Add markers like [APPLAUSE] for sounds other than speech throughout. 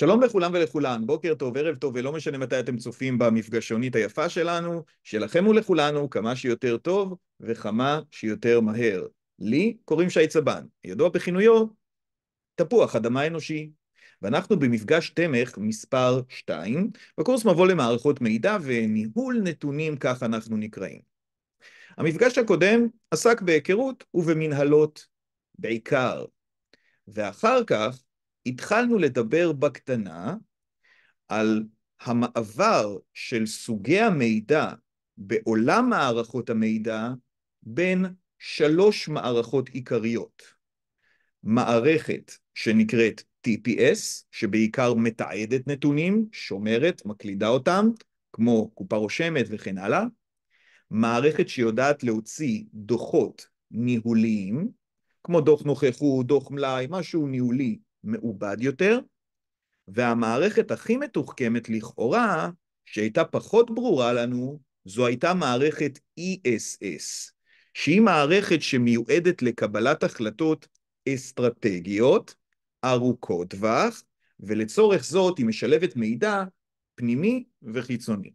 שלום לכולם ולכולן, בוקר טוב, ערב טוב, ולא משנה מתי אתם צופים במפגשונית היפה שלנו, שלכם ולכולנו כמה שיותר טוב וכמה שיותר מהר. לי קוראים שי צבן, ידוע בכינויו תפוח אדמה אנושי. ואנחנו במפגש תמך מספר 2, בקורס מבוא למערכות מידע וניהול נתונים, כך אנחנו נקראים. המפגש הקודם עסק בהיכרות ובמנהלות בעיקר, ואחר כך התחלנו לדבר בקטנה על המעבר של סוגי המידע בעולם מערכות המידע בין שלוש מערכות עיקריות. מערכת שנקראת TPS, שבעיקר מתעדת נתונים, שומרת, מקלידה אותם, כמו קופה רושמת וכן הלאה. מערכת שיודעת להוציא דוחות ניהוליים, כמו דוח נוכחות, דוח מלאי, משהו ניהולי מעובד יותר, והמערכת הכי מתוחכמת לכאורה, שהייתה פחות ברורה לנו, זו הייתה מערכת ESS, שהיא מערכת שמיועדת לקבלת החלטות אסטרטגיות, ארוכות טווח, ולצורך זאת היא משלבת מידע פנימי וחיצוני.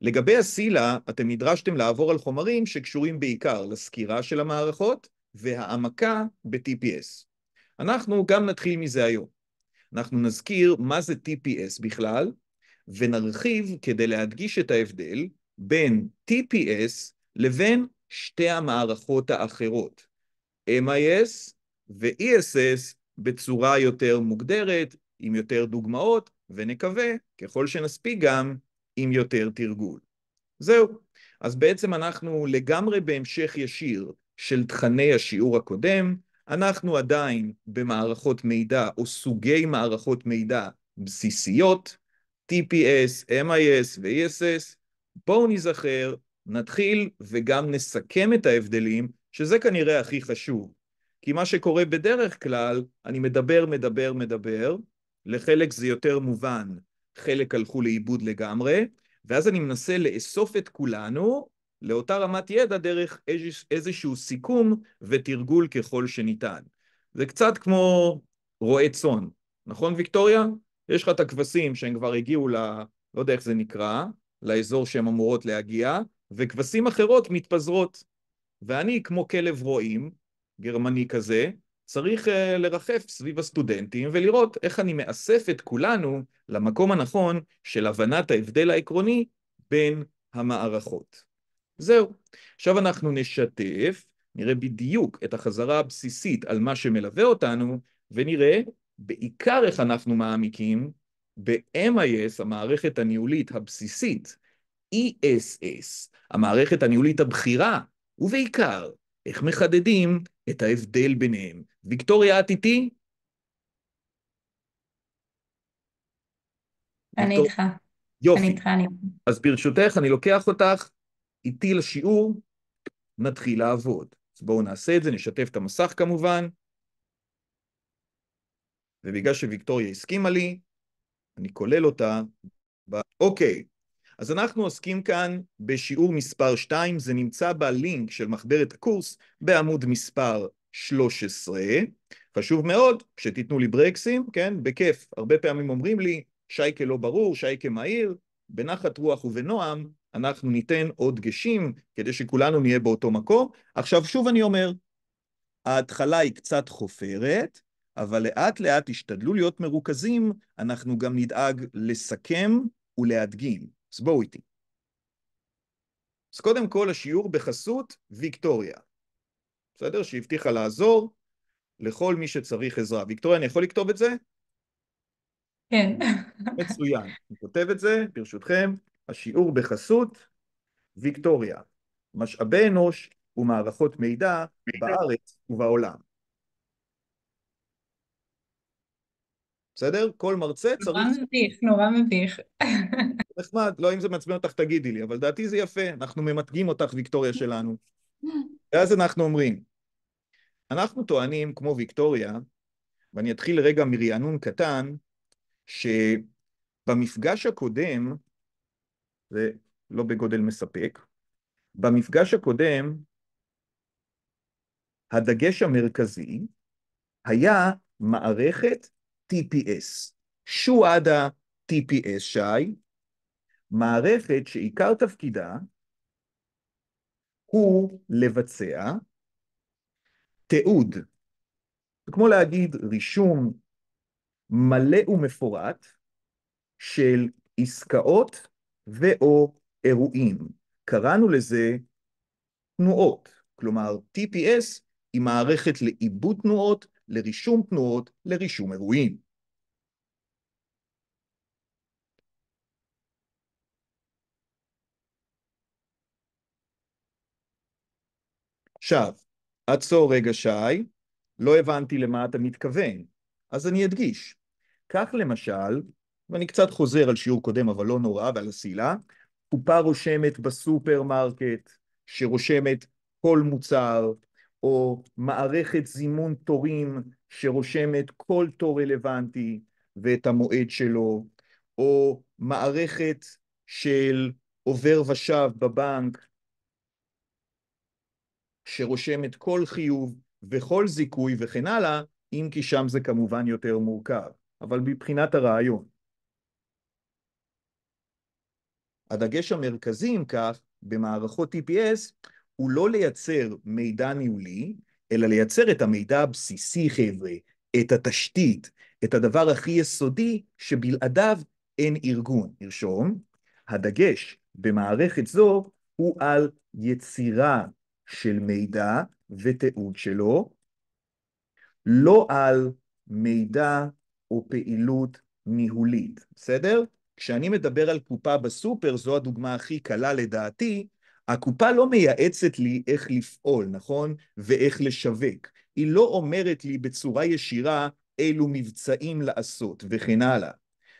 לגבי הסילה, אתם נדרשתם לעבור על חומרים שקשורים בעיקר לסקירה של המערכות והעמקה ב-TPS. אנחנו גם נתחיל מזה היום. אנחנו נזכיר מה זה TPS בכלל, ונרחיב כדי להדגיש את ההבדל בין TPS לבין שתי המערכות האחרות, MIS ו-ESS בצורה יותר מוגדרת, עם יותר דוגמאות, ונקווה, ככל שנספיק גם, עם יותר תרגול. זהו. אז בעצם אנחנו לגמרי בהמשך ישיר של תכני השיעור הקודם, אנחנו עדיין במערכות מידע או סוגי מערכות מידע בסיסיות, TPS, MIS ו-ESS, בואו נזכר, נתחיל וגם נסכם את ההבדלים, שזה כנראה הכי חשוב. כי מה שקורה בדרך כלל, אני מדבר, מדבר, מדבר, לחלק זה יותר מובן, חלק הלכו לאיבוד לגמרי, ואז אני מנסה לאסוף את כולנו לאותה רמת ידע דרך איזשהו סיכום ותרגול ככל שניתן. זה קצת כמו רועה צאן, נכון ויקטוריה? יש לך את הכבשים שהם כבר הגיעו ל... לא יודע איך זה נקרא, לאזור שהן אמורות להגיע, וכבשים אחרות מתפזרות. ואני, כמו כלב רועים, גרמני כזה, צריך uh, לרחף סביב הסטודנטים ולראות איך אני מאסף את כולנו למקום הנכון של הבנת ההבדל העקרוני בין המערכות. זהו. עכשיו אנחנו נשתף, נראה בדיוק את החזרה הבסיסית על מה שמלווה אותנו, ונראה בעיקר איך אנחנו מעמיקים ב-MIS, המערכת הניהולית הבסיסית, ESS, המערכת הניהולית הבכירה, ובעיקר, איך מחדדים את ההבדל ביניהם. ויקטוריה, את איתי? אני איתך. יופי. אני איתך, אני... אז ברשותך, אני לוקח אותך איתי לשיעור, נתחיל לעבוד. אז בואו נעשה את זה, נשתף את המסך כמובן. ובגלל שוויקטוריה הסכימה לי, אני כולל אותה. ב... אוקיי, אז אנחנו עוסקים כאן בשיעור מספר 2, זה נמצא בלינק של מחברת הקורס בעמוד מספר 13. חשוב מאוד שתיתנו לי ברקסים, כן? בכיף. הרבה פעמים אומרים לי, שייקה לא ברור, שייקה מהיר, בנחת רוח ובנועם, אנחנו ניתן עוד דגשים כדי שכולנו נהיה באותו מקום. עכשיו שוב אני אומר, ההתחלה היא קצת חופרת, אבל לאט לאט תשתדלו להיות מרוכזים, אנחנו גם נדאג לסכם ולהדגים. אז בואו איתי. אז קודם כל השיעור בחסות ויקטוריה, בסדר? שהבטיחה לעזור לכל מי שצריך עזרה. ויקטוריה, אני יכול לכתוב את זה? כן. מצוין. אני כותב את זה, ברשותכם. השיעור בחסות ויקטוריה, משאבי אנוש ומערכות מידע בארץ ובעולם. בסדר? כל מרצה צריך... נורא מביך, נורא מביך. נחמד, לא אם זה מעצבן אותך תגידי לי, אבל דעתי זה יפה, אנחנו ממתגים אותך ויקטוריה שלנו. ואז אנחנו אומרים, אנחנו טוענים כמו ויקטוריה, ואני אתחיל רגע מרענון קטן, שבמפגש הקודם זה לא בגודל מספק. במפגש הקודם, הדגש המרכזי היה מערכת TPS. שועדה TPS, שי, מערכת שעיקר תפקידה הוא לבצע תיעוד. כמו להגיד רישום מלא ומפורט של עסקאות ואו אירועים. קראנו לזה תנועות, כלומר TPS היא מערכת לעיבוד תנועות, לרישום תנועות, לרישום אירועים. עכשיו, עצור רגע שי, לא הבנתי למה אתה מתכוון, אז אני אדגיש. כך למשל, ואני קצת חוזר על שיעור קודם, אבל לא נורא, ועל הסעילה. קופה רושמת בסופרמרקט, שרושמת כל מוצר, או מערכת זימון תורים שרושמת כל תור רלוונטי ואת המועד שלו, או מערכת של עובר ושב בבנק שרושמת כל חיוב וכל זיכוי וכן הלאה, אם כי שם זה כמובן יותר מורכב, אבל מבחינת הרעיון. הדגש המרכזי, אם כך, במערכות TPS, הוא לא לייצר מידע ניהולי, אלא לייצר את המידע הבסיסי, חבר'ה, את התשתית, את הדבר הכי יסודי שבלעדיו אין ארגון. נרשום, הדגש במערכת זו הוא על יצירה של מידע ותיעוד שלו, לא על מידע או פעילות ניהולית, בסדר? כשאני מדבר על קופה בסופר, זו הדוגמה הכי קלה לדעתי, הקופה לא מייעצת לי איך לפעול, נכון? ואיך לשווק. היא לא אומרת לי בצורה ישירה אילו מבצעים לעשות וכן הלאה.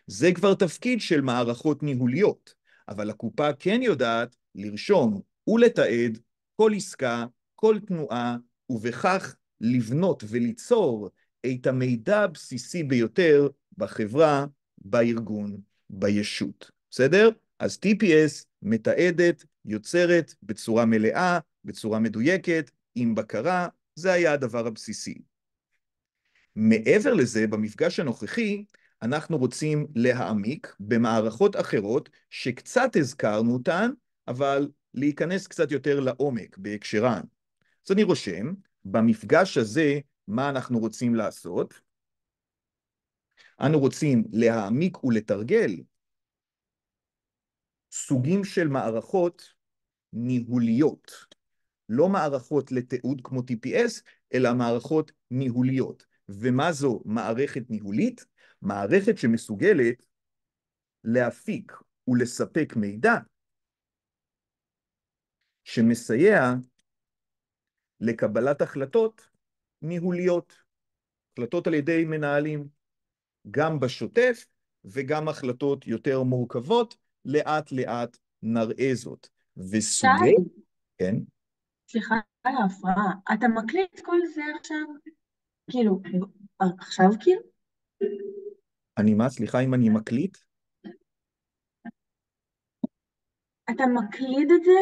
זה כבר תפקיד של מערכות ניהוליות, אבל הקופה כן יודעת לרשום ולתעד כל עסקה, כל תנועה, ובכך לבנות וליצור את המידע הבסיסי ביותר בחברה, בארגון בישות, בסדר? אז TPS מתעדת, יוצרת בצורה מלאה, בצורה מדויקת, עם בקרה, זה היה הדבר הבסיסי. מעבר לזה, במפגש הנוכחי, אנחנו רוצים להעמיק במערכות אחרות שקצת הזכרנו אותן, אבל להיכנס קצת יותר לעומק בהקשרן. אז אני רושם, במפגש הזה, מה אנחנו רוצים לעשות? אנו רוצים להעמיק ולתרגל סוגים של מערכות ניהוליות, לא מערכות לתיעוד כמו TPS, אלא מערכות ניהוליות. ומה זו מערכת ניהולית? מערכת שמסוגלת להפיק ולספק מידע שמסייע לקבלת החלטות ניהוליות, החלטות על ידי מנהלים, גם בשוטף וגם החלטות יותר מורכבות, לאט לאט נראה זאת. וסוגי... כן? סליחה על ההפרעה, אתה מקליט כל זה עכשיו? כאילו, עכשיו כאילו? אני מה? סליחה אם אני מקליט? אתה מקליד את זה?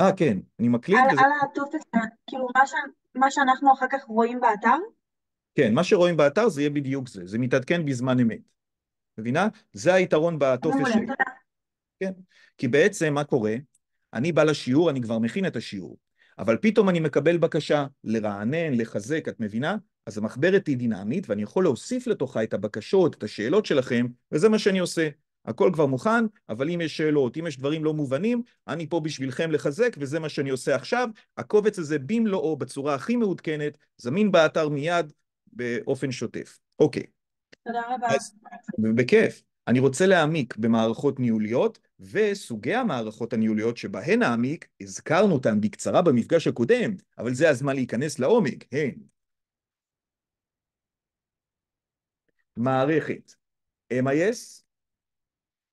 אה, כן, אני מקליד. את זה. על הטופס, כאילו, מה, ש... מה שאנחנו אחר כך רואים באתר? כן, מה שרואים באתר זה יהיה בדיוק זה, זה מתעדכן בזמן אמת. מבינה? זה היתרון בטופס שלי. כן, כי בעצם מה קורה? אני בא לשיעור, אני כבר מכין את השיעור, אבל פתאום אני מקבל בקשה לרענן, לחזק, את מבינה? אז המחברת היא דינמית, ואני יכול להוסיף לתוכה את הבקשות, את השאלות שלכם, וזה מה שאני עושה. הכל כבר מוכן, אבל אם יש שאלות, אם יש דברים לא מובנים, אני פה בשבילכם לחזק, וזה מה שאני עושה עכשיו. הקובץ הזה במלואו, בצורה הכי מעודכנת, זמין באתר מיד, באופן שוטף. אוקיי. תודה רבה. אז, בכיף. אני רוצה להעמיק במערכות ניהוליות וסוגי המערכות הניהוליות שבהן נעמיק, הזכרנו אותן בקצרה במפגש הקודם, אבל זה הזמן להיכנס לעומק, הן. מערכת MIS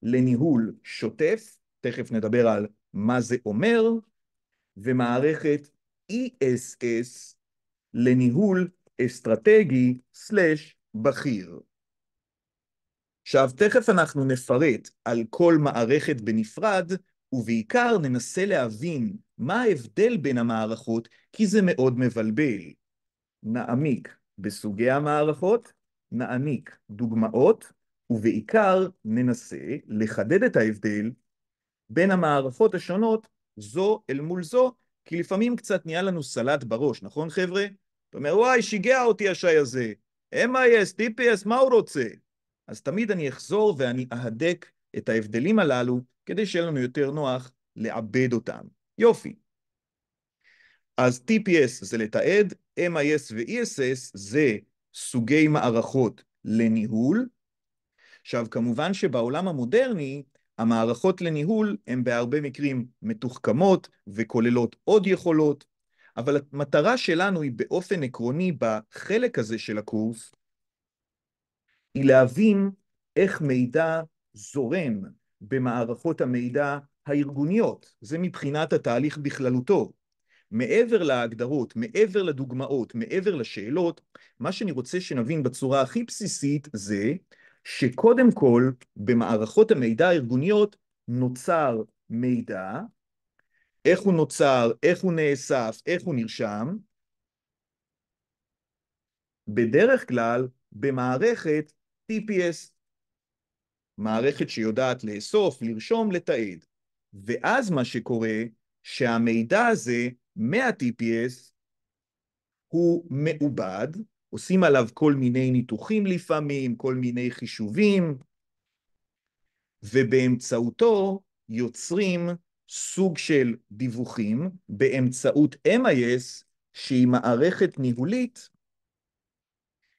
לניהול שוטף, תכף נדבר על מה זה אומר, ומערכת ESS לניהול אסטרטגי סלש בכיר. עכשיו, תכף אנחנו נפרט על כל מערכת בנפרד, ובעיקר ננסה להבין מה ההבדל בין המערכות, כי זה מאוד מבלבל. נעמיק בסוגי המערכות, נעניק דוגמאות, ובעיקר ננסה לחדד את ההבדל בין המערכות השונות זו אל מול זו, כי לפעמים קצת נהיה לנו סלט בראש, נכון חבר'ה? אתה אומר, וואי, שיגע אותי השי הזה, MIS, TPS, מה הוא רוצה? אז תמיד אני אחזור ואני אהדק את ההבדלים הללו, כדי שיהיה לנו יותר נוח לעבד אותם. יופי. אז TPS זה לתעד, MIS ו-ESS זה סוגי מערכות לניהול. עכשיו, כמובן שבעולם המודרני, המערכות לניהול הן בהרבה מקרים מתוחכמות וכוללות עוד יכולות, אבל המטרה שלנו היא באופן עקרוני בחלק הזה של הקורס, היא להבין איך מידע זורם במערכות המידע הארגוניות, זה מבחינת התהליך בכללותו. מעבר להגדרות, מעבר לדוגמאות, מעבר לשאלות, מה שאני רוצה שנבין בצורה הכי בסיסית זה שקודם כל במערכות המידע הארגוניות נוצר מידע איך הוא נוצר, איך הוא נאסף, איך הוא נרשם, בדרך כלל במערכת TPS, מערכת שיודעת לאסוף, לרשום, לתעד. ואז מה שקורה, שהמידע הזה מה-TPS הוא מעובד, עושים עליו כל מיני ניתוחים לפעמים, כל מיני חישובים, ובאמצעותו יוצרים סוג של דיווחים באמצעות MIS, שהיא מערכת ניהולית,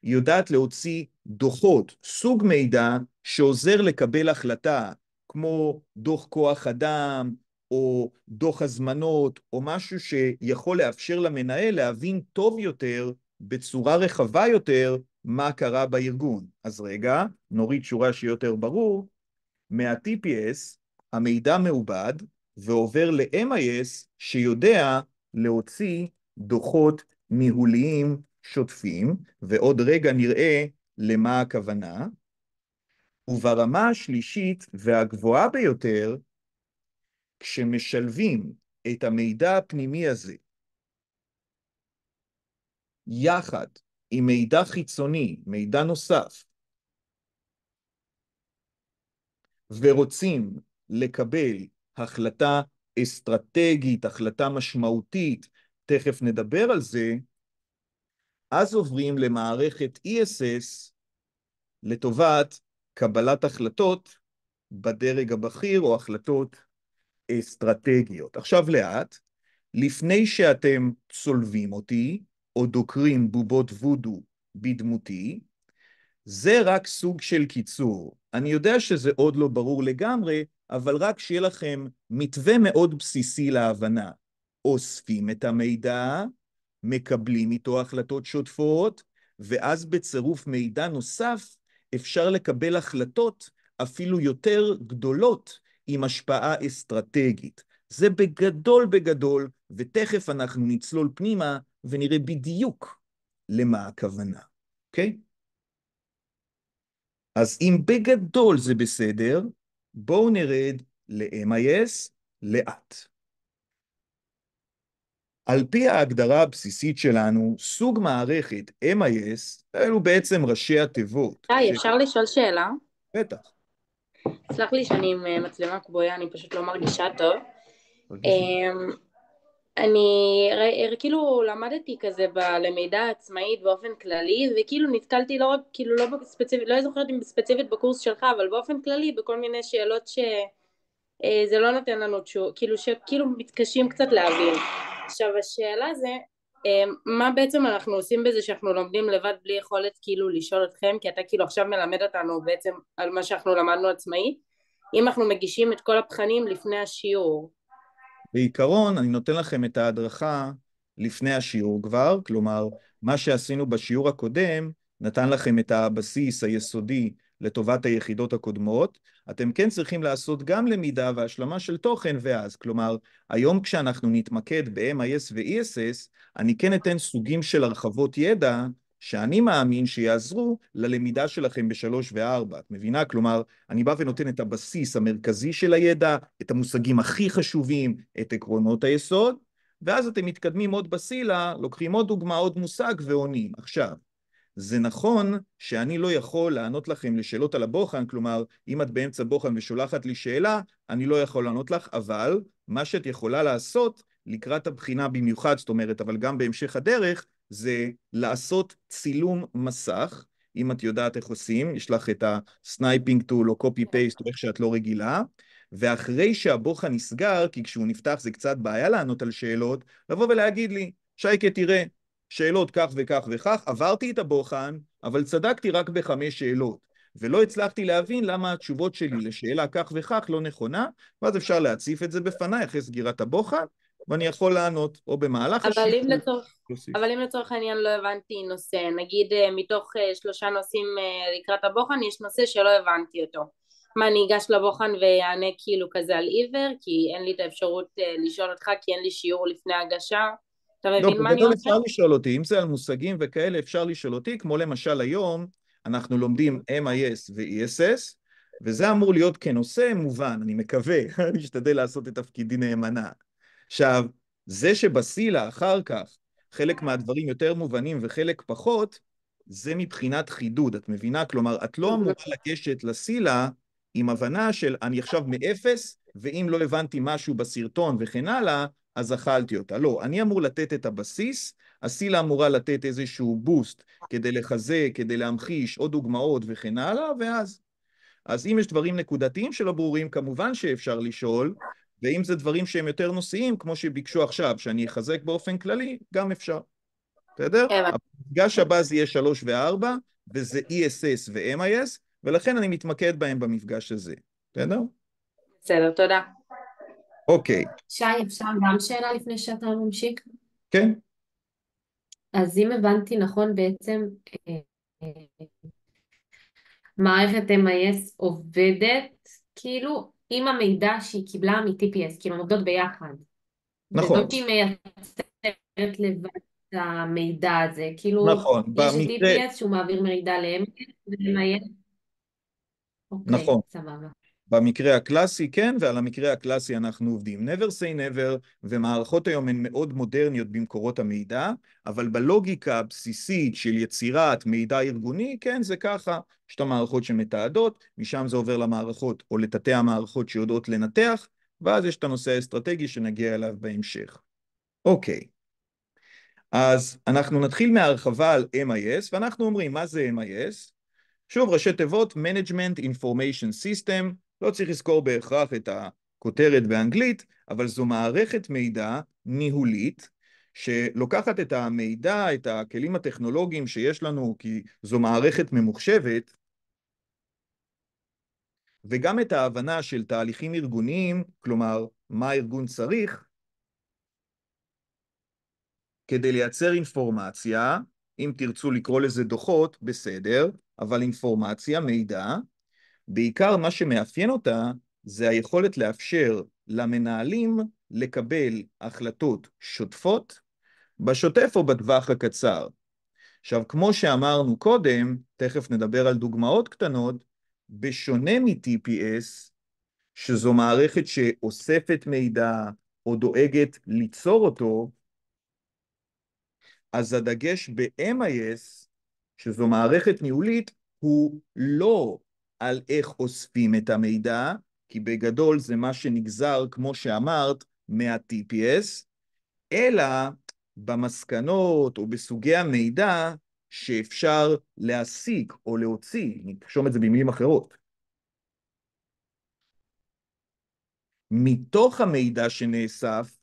יודעת להוציא דוחות, סוג מידע שעוזר לקבל החלטה, כמו דוח כוח אדם, או דוח הזמנות, או משהו שיכול לאפשר למנהל להבין טוב יותר, בצורה רחבה יותר, מה קרה בארגון. אז רגע, נוריד שורה שיותר ברור. מה-TPS המידע מעובד ועובר ל-MIS שיודע להוציא דוחות ניהוליים שוטפים, ועוד רגע נראה למה הכוונה. וברמה השלישית והגבוהה ביותר, כשמשלבים את המידע הפנימי הזה יחד עם מידע חיצוני, מידע נוסף, ורוצים לקבל החלטה אסטרטגית, החלטה משמעותית, תכף נדבר על זה, אז עוברים למערכת ESS לטובת קבלת החלטות בדרג הבכיר או החלטות אסטרטגיות. עכשיו לאט, לפני שאתם צולבים אותי או דוקרים בובות וודו בדמותי, זה רק סוג של קיצור. אני יודע שזה עוד לא ברור לגמרי, אבל רק שיהיה לכם מתווה מאוד בסיסי להבנה. אוספים את המידע, מקבלים איתו החלטות שוטפות, ואז בצירוף מידע נוסף אפשר לקבל החלטות אפילו יותר גדולות עם השפעה אסטרטגית. זה בגדול בגדול, ותכף אנחנו נצלול פנימה ונראה בדיוק למה הכוונה, אוקיי? Okay? אז אם בגדול זה בסדר, בואו נרד ל-MIS לאט. על פי ההגדרה הבסיסית שלנו, סוג מערכת MIS, אלו בעצם ראשי התיבות. היי, אה, ש... אפשר לשאול שאלה? בטח. סלח לי שאני עם אה, מצלמה כבויה, אני פשוט לא מרגישה טוב. אני כאילו למדתי כזה בלמידה עצמאית באופן כללי וכאילו נתקלתי לא רק כאילו לא בספציפית לא זוכרת אם ספציפית בקורס שלך אבל באופן כללי בכל מיני שאלות שזה אה, לא נותן לנו תשובה כאילו שכאילו מתקשים קצת להבין עכשיו השאלה זה אה, מה בעצם אנחנו עושים בזה שאנחנו לומדים לבד בלי יכולת כאילו לשאול אתכם כי אתה כאילו עכשיו מלמד אותנו בעצם על מה שאנחנו למדנו עצמאית אם אנחנו מגישים את כל הבחנים לפני השיעור בעיקרון, אני נותן לכם את ההדרכה לפני השיעור כבר, כלומר, מה שעשינו בשיעור הקודם נתן לכם את הבסיס היסודי לטובת היחידות הקודמות. אתם כן צריכים לעשות גם למידה והשלמה של תוכן ואז, כלומר, היום כשאנחנו נתמקד ב-MIS ו-ESS, אני כן אתן סוגים של הרחבות ידע שאני מאמין שיעזרו ללמידה שלכם בשלוש וארבע. את מבינה? כלומר, אני בא ונותן את הבסיס המרכזי של הידע, את המושגים הכי חשובים, את עקרונות היסוד, ואז אתם מתקדמים עוד בסילה, לוקחים עוד דוגמה, עוד מושג ועונים. עכשיו, זה נכון שאני לא יכול לענות לכם לשאלות על הבוחן, כלומר, אם את באמצע בוחן ושולחת לי שאלה, אני לא יכול לענות לך, אבל מה שאת יכולה לעשות לקראת הבחינה במיוחד, זאת אומרת, אבל גם בהמשך הדרך, זה לעשות צילום מסך, אם את יודעת איך עושים, יש לך את הסנייפינג טול או קופי פייסט או איך שאת לא רגילה, ואחרי שהבוחן נסגר, כי כשהוא נפתח זה קצת בעיה לענות על שאלות, לבוא ולהגיד לי, שייקה תראה, שאלות כך וכך וכך, עברתי את הבוחן, אבל צדקתי רק בחמש שאלות. ולא הצלחתי להבין למה התשובות שלי לשאלה כך וכך לא נכונה, ואז אפשר להציף את זה בפניי אחרי סגירת הבוחן, ואני יכול לענות, או במהלך אבל השיעור. אבל אם לצורך העניין לא הבנתי נושא, נגיד אה, מתוך אה, שלושה נושאים אה, לקראת הבוחן, יש נושא שלא הבנתי אותו. מה, אני אגש לבוחן ואענה כאילו כזה על עיוור, כי אין לי את האפשרות לשאול אותך, כי אין לי שיעור לפני הגשה? אתה לא, מבין לא, מה אני רוצה? אפשר לשאול אותי, אם זה על מושגים וכאלה, אפשר לשאול אותי, כמו למשל היום, אנחנו לומדים MIS ו-ESS, וזה אמור להיות כנושא מובן, אני מקווה, [LAUGHS] אני אשתדל לעשות את תפקידי נאמנה. עכשיו, זה שבסילה אחר כך חלק מהדברים יותר מובנים וחלק פחות, זה מבחינת חידוד, את מבינה? כלומר, את לא אמורה לגשת לסילה עם הבנה של אני עכשיו מאפס, ואם לא הבנתי משהו בסרטון וכן הלאה, אז אכלתי אותה. לא, אני אמור לתת את הבסיס, הסילה אמורה לתת איזשהו בוסט כדי לחזק, כדי להמחיש עוד דוגמאות וכן הלאה, ואז. אז אם יש דברים נקודתיים שלא ברורים, כמובן שאפשר לשאול, ואם זה דברים שהם יותר נושאיים, כמו שביקשו עכשיו, שאני אחזק באופן כללי, גם אפשר. בסדר? כן, המפגש הבא זה יהיה 3 ו-4, וזה ESS ו-MIS, ולכן אני מתמקד בהם במפגש הזה. בסדר? בסדר, תודה. אוקיי. שי, אפשר גם שאלה לפני שאתה ממשיך? כן. אז אם הבנתי נכון, בעצם אה, אה, מערכת MIS עובדת, כאילו, עם המידע שהיא קיבלה מ-TPS, כאילו הן עובדות ביחד. נכון. וזאת שהיא מייצרת לבד את המידע הזה, כאילו נכון, יש במקרה... TPS שהוא מעביר מידע להם, ולמעט... אוקיי, נכון. סבבה. במקרה הקלאסי כן, ועל המקרה הקלאסי אנחנו עובדים. never say never, ומערכות היום הן מאוד מודרניות במקורות המידע, אבל בלוגיקה הבסיסית של יצירת מידע ארגוני, כן, זה ככה. יש את המערכות שמתעדות, משם זה עובר למערכות או לתתי המערכות שיודעות לנתח, ואז יש את הנושא האסטרטגי שנגיע אליו בהמשך. אוקיי. אז אנחנו נתחיל מההרחבה על MIS, ואנחנו אומרים, מה זה MIS? שוב, ראשי תיבות Management Information System, לא צריך לזכור בהכרח את הכותרת באנגלית, אבל זו מערכת מידע ניהולית שלוקחת את המידע, את הכלים הטכנולוגיים שיש לנו, כי זו מערכת ממוחשבת, וגם את ההבנה של תהליכים ארגוניים, כלומר, מה הארגון צריך, כדי לייצר אינפורמציה, אם תרצו לקרוא לזה דוחות, בסדר, אבל אינפורמציה, מידע, בעיקר מה שמאפיין אותה זה היכולת לאפשר למנהלים לקבל החלטות שוטפות בשוטף או בטווח הקצר. עכשיו, כמו שאמרנו קודם, תכף נדבר על דוגמאות קטנות, בשונה מ-TPS, שזו מערכת שאוספת מידע או דואגת ליצור אותו, אז הדגש ב-MIS, שזו מערכת ניהולית, הוא לא על איך אוספים את המידע, כי בגדול זה מה שנגזר, כמו שאמרת, מה-TPS, אלא במסקנות או בסוגי המידע שאפשר להסיק או להוציא, נרשום את זה במילים אחרות. מתוך המידע שנאסף,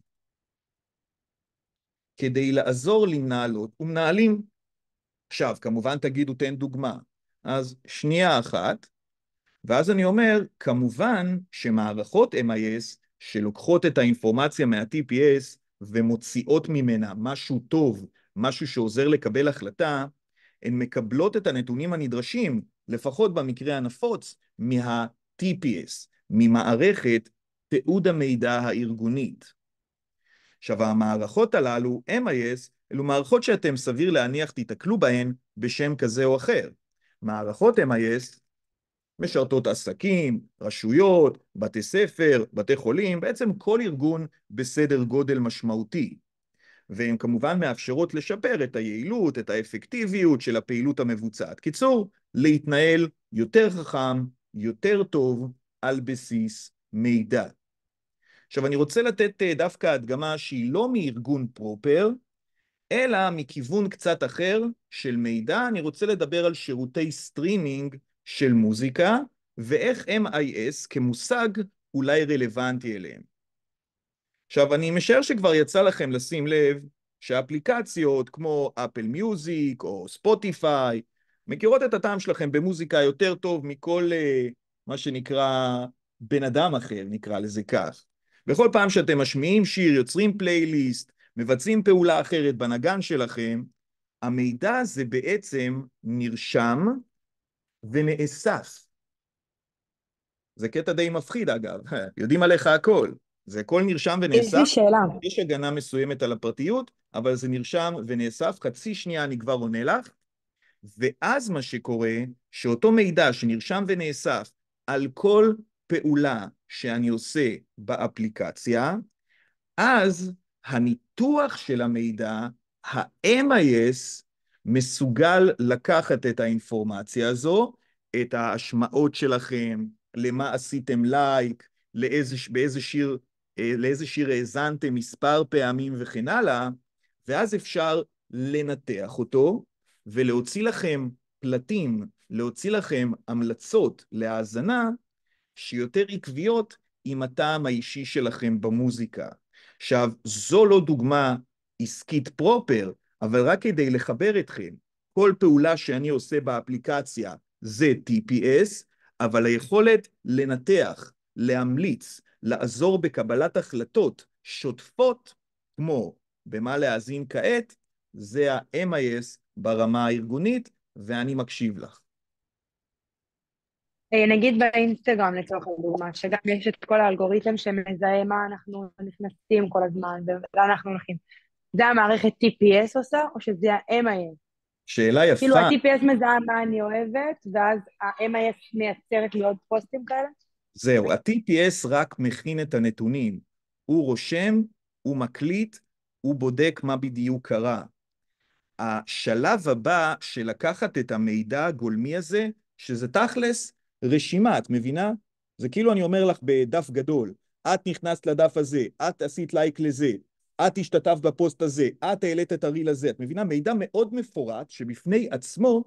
כדי לעזור למנהלות ומנהלים. עכשיו, כמובן תגידו, תן דוגמה. אז שנייה אחת, ואז אני אומר, כמובן שמערכות MIS שלוקחות את האינפורמציה מה-TPS ומוציאות ממנה משהו טוב, משהו שעוזר לקבל החלטה, הן מקבלות את הנתונים הנדרשים, לפחות במקרה הנפוץ, מה-TPS, ממערכת תיעוד המידע הארגונית. עכשיו, המערכות הללו, MIS, אלו מערכות שאתם סביר להניח תיתקלו בהן בשם כזה או אחר. מערכות MIS משרתות עסקים, רשויות, בתי ספר, בתי חולים, בעצם כל ארגון בסדר גודל משמעותי. והן כמובן מאפשרות לשפר את היעילות, את האפקטיביות של הפעילות המבוצעת. קיצור, להתנהל יותר חכם, יותר טוב, על בסיס מידע. עכשיו אני רוצה לתת אה, דווקא הדגמה שהיא לא מארגון פרופר, אלא מכיוון קצת אחר של מידע, אני רוצה לדבר על שירותי סטרימינג של מוזיקה, ואיך MIS כמושג אולי רלוונטי אליהם. עכשיו, אני משער שכבר יצא לכם לשים לב שאפליקציות כמו אפל מיוזיק או ספוטיפיי מכירות את הטעם שלכם במוזיקה יותר טוב מכל אה, מה שנקרא בן אדם אחר, נקרא לזה כך. בכל פעם שאתם משמיעים שיר, יוצרים פלייליסט, מבצעים פעולה אחרת בנגן שלכם, המידע הזה בעצם נרשם ונאסף. זה קטע די מפחיד אגב, [LAUGHS] יודעים עליך הכל. זה הכל נרשם ונאסף. יש לי שאלה. יש הגנה מסוימת על הפרטיות, אבל זה נרשם ונאסף. חצי שנייה אני כבר עונה לך. ואז מה שקורה, שאותו מידע שנרשם ונאסף על כל פעולה שאני עושה באפליקציה, אז הניתוח של המידע, ה-MIS, מסוגל לקחת את האינפורמציה הזו, את ההשמעות שלכם, למה עשיתם לייק, לאיזה, באיזה שיר, אה, לאיזה שיר האזנתם מספר פעמים וכן הלאה, ואז אפשר לנתח אותו ולהוציא לכם פלטים, להוציא לכם המלצות להאזנה שיותר עקביות עם הטעם האישי שלכם במוזיקה. עכשיו, זו לא דוגמה עסקית פרופר, אבל רק כדי לחבר אתכם, כל פעולה שאני עושה באפליקציה זה TPS, אבל היכולת לנתח, להמליץ, לעזור בקבלת החלטות שוטפות, כמו במה להאזין כעת, זה ה-MIS ברמה הארגונית, ואני מקשיב לך. אה, נגיד באינסטגרם לצורך הדוגמה, שגם יש את כל האלגוריתם שמזהה מה אנחנו נכנסים כל הזמן ולאן אנחנו הולכים. זה המערכת TPS עושה, או שזה ה-MIS? שאלה יפה. כאילו ה-TPS מזהה מה אני אוהבת, ואז ה-MIS מייצרת לי עוד פוסטים כאלה? זהו, ה-TPS רק מכין את הנתונים. הוא רושם, הוא מקליט, הוא בודק מה בדיוק קרה. השלב הבא של לקחת את המידע הגולמי הזה, שזה תכלס רשימה, את מבינה? זה כאילו אני אומר לך בדף גדול, את נכנסת לדף הזה, את עשית לייק לזה, את השתתפת בפוסט הזה, את העלית את הריל הזה, את מבינה? מידע מאוד מפורט שבפני עצמו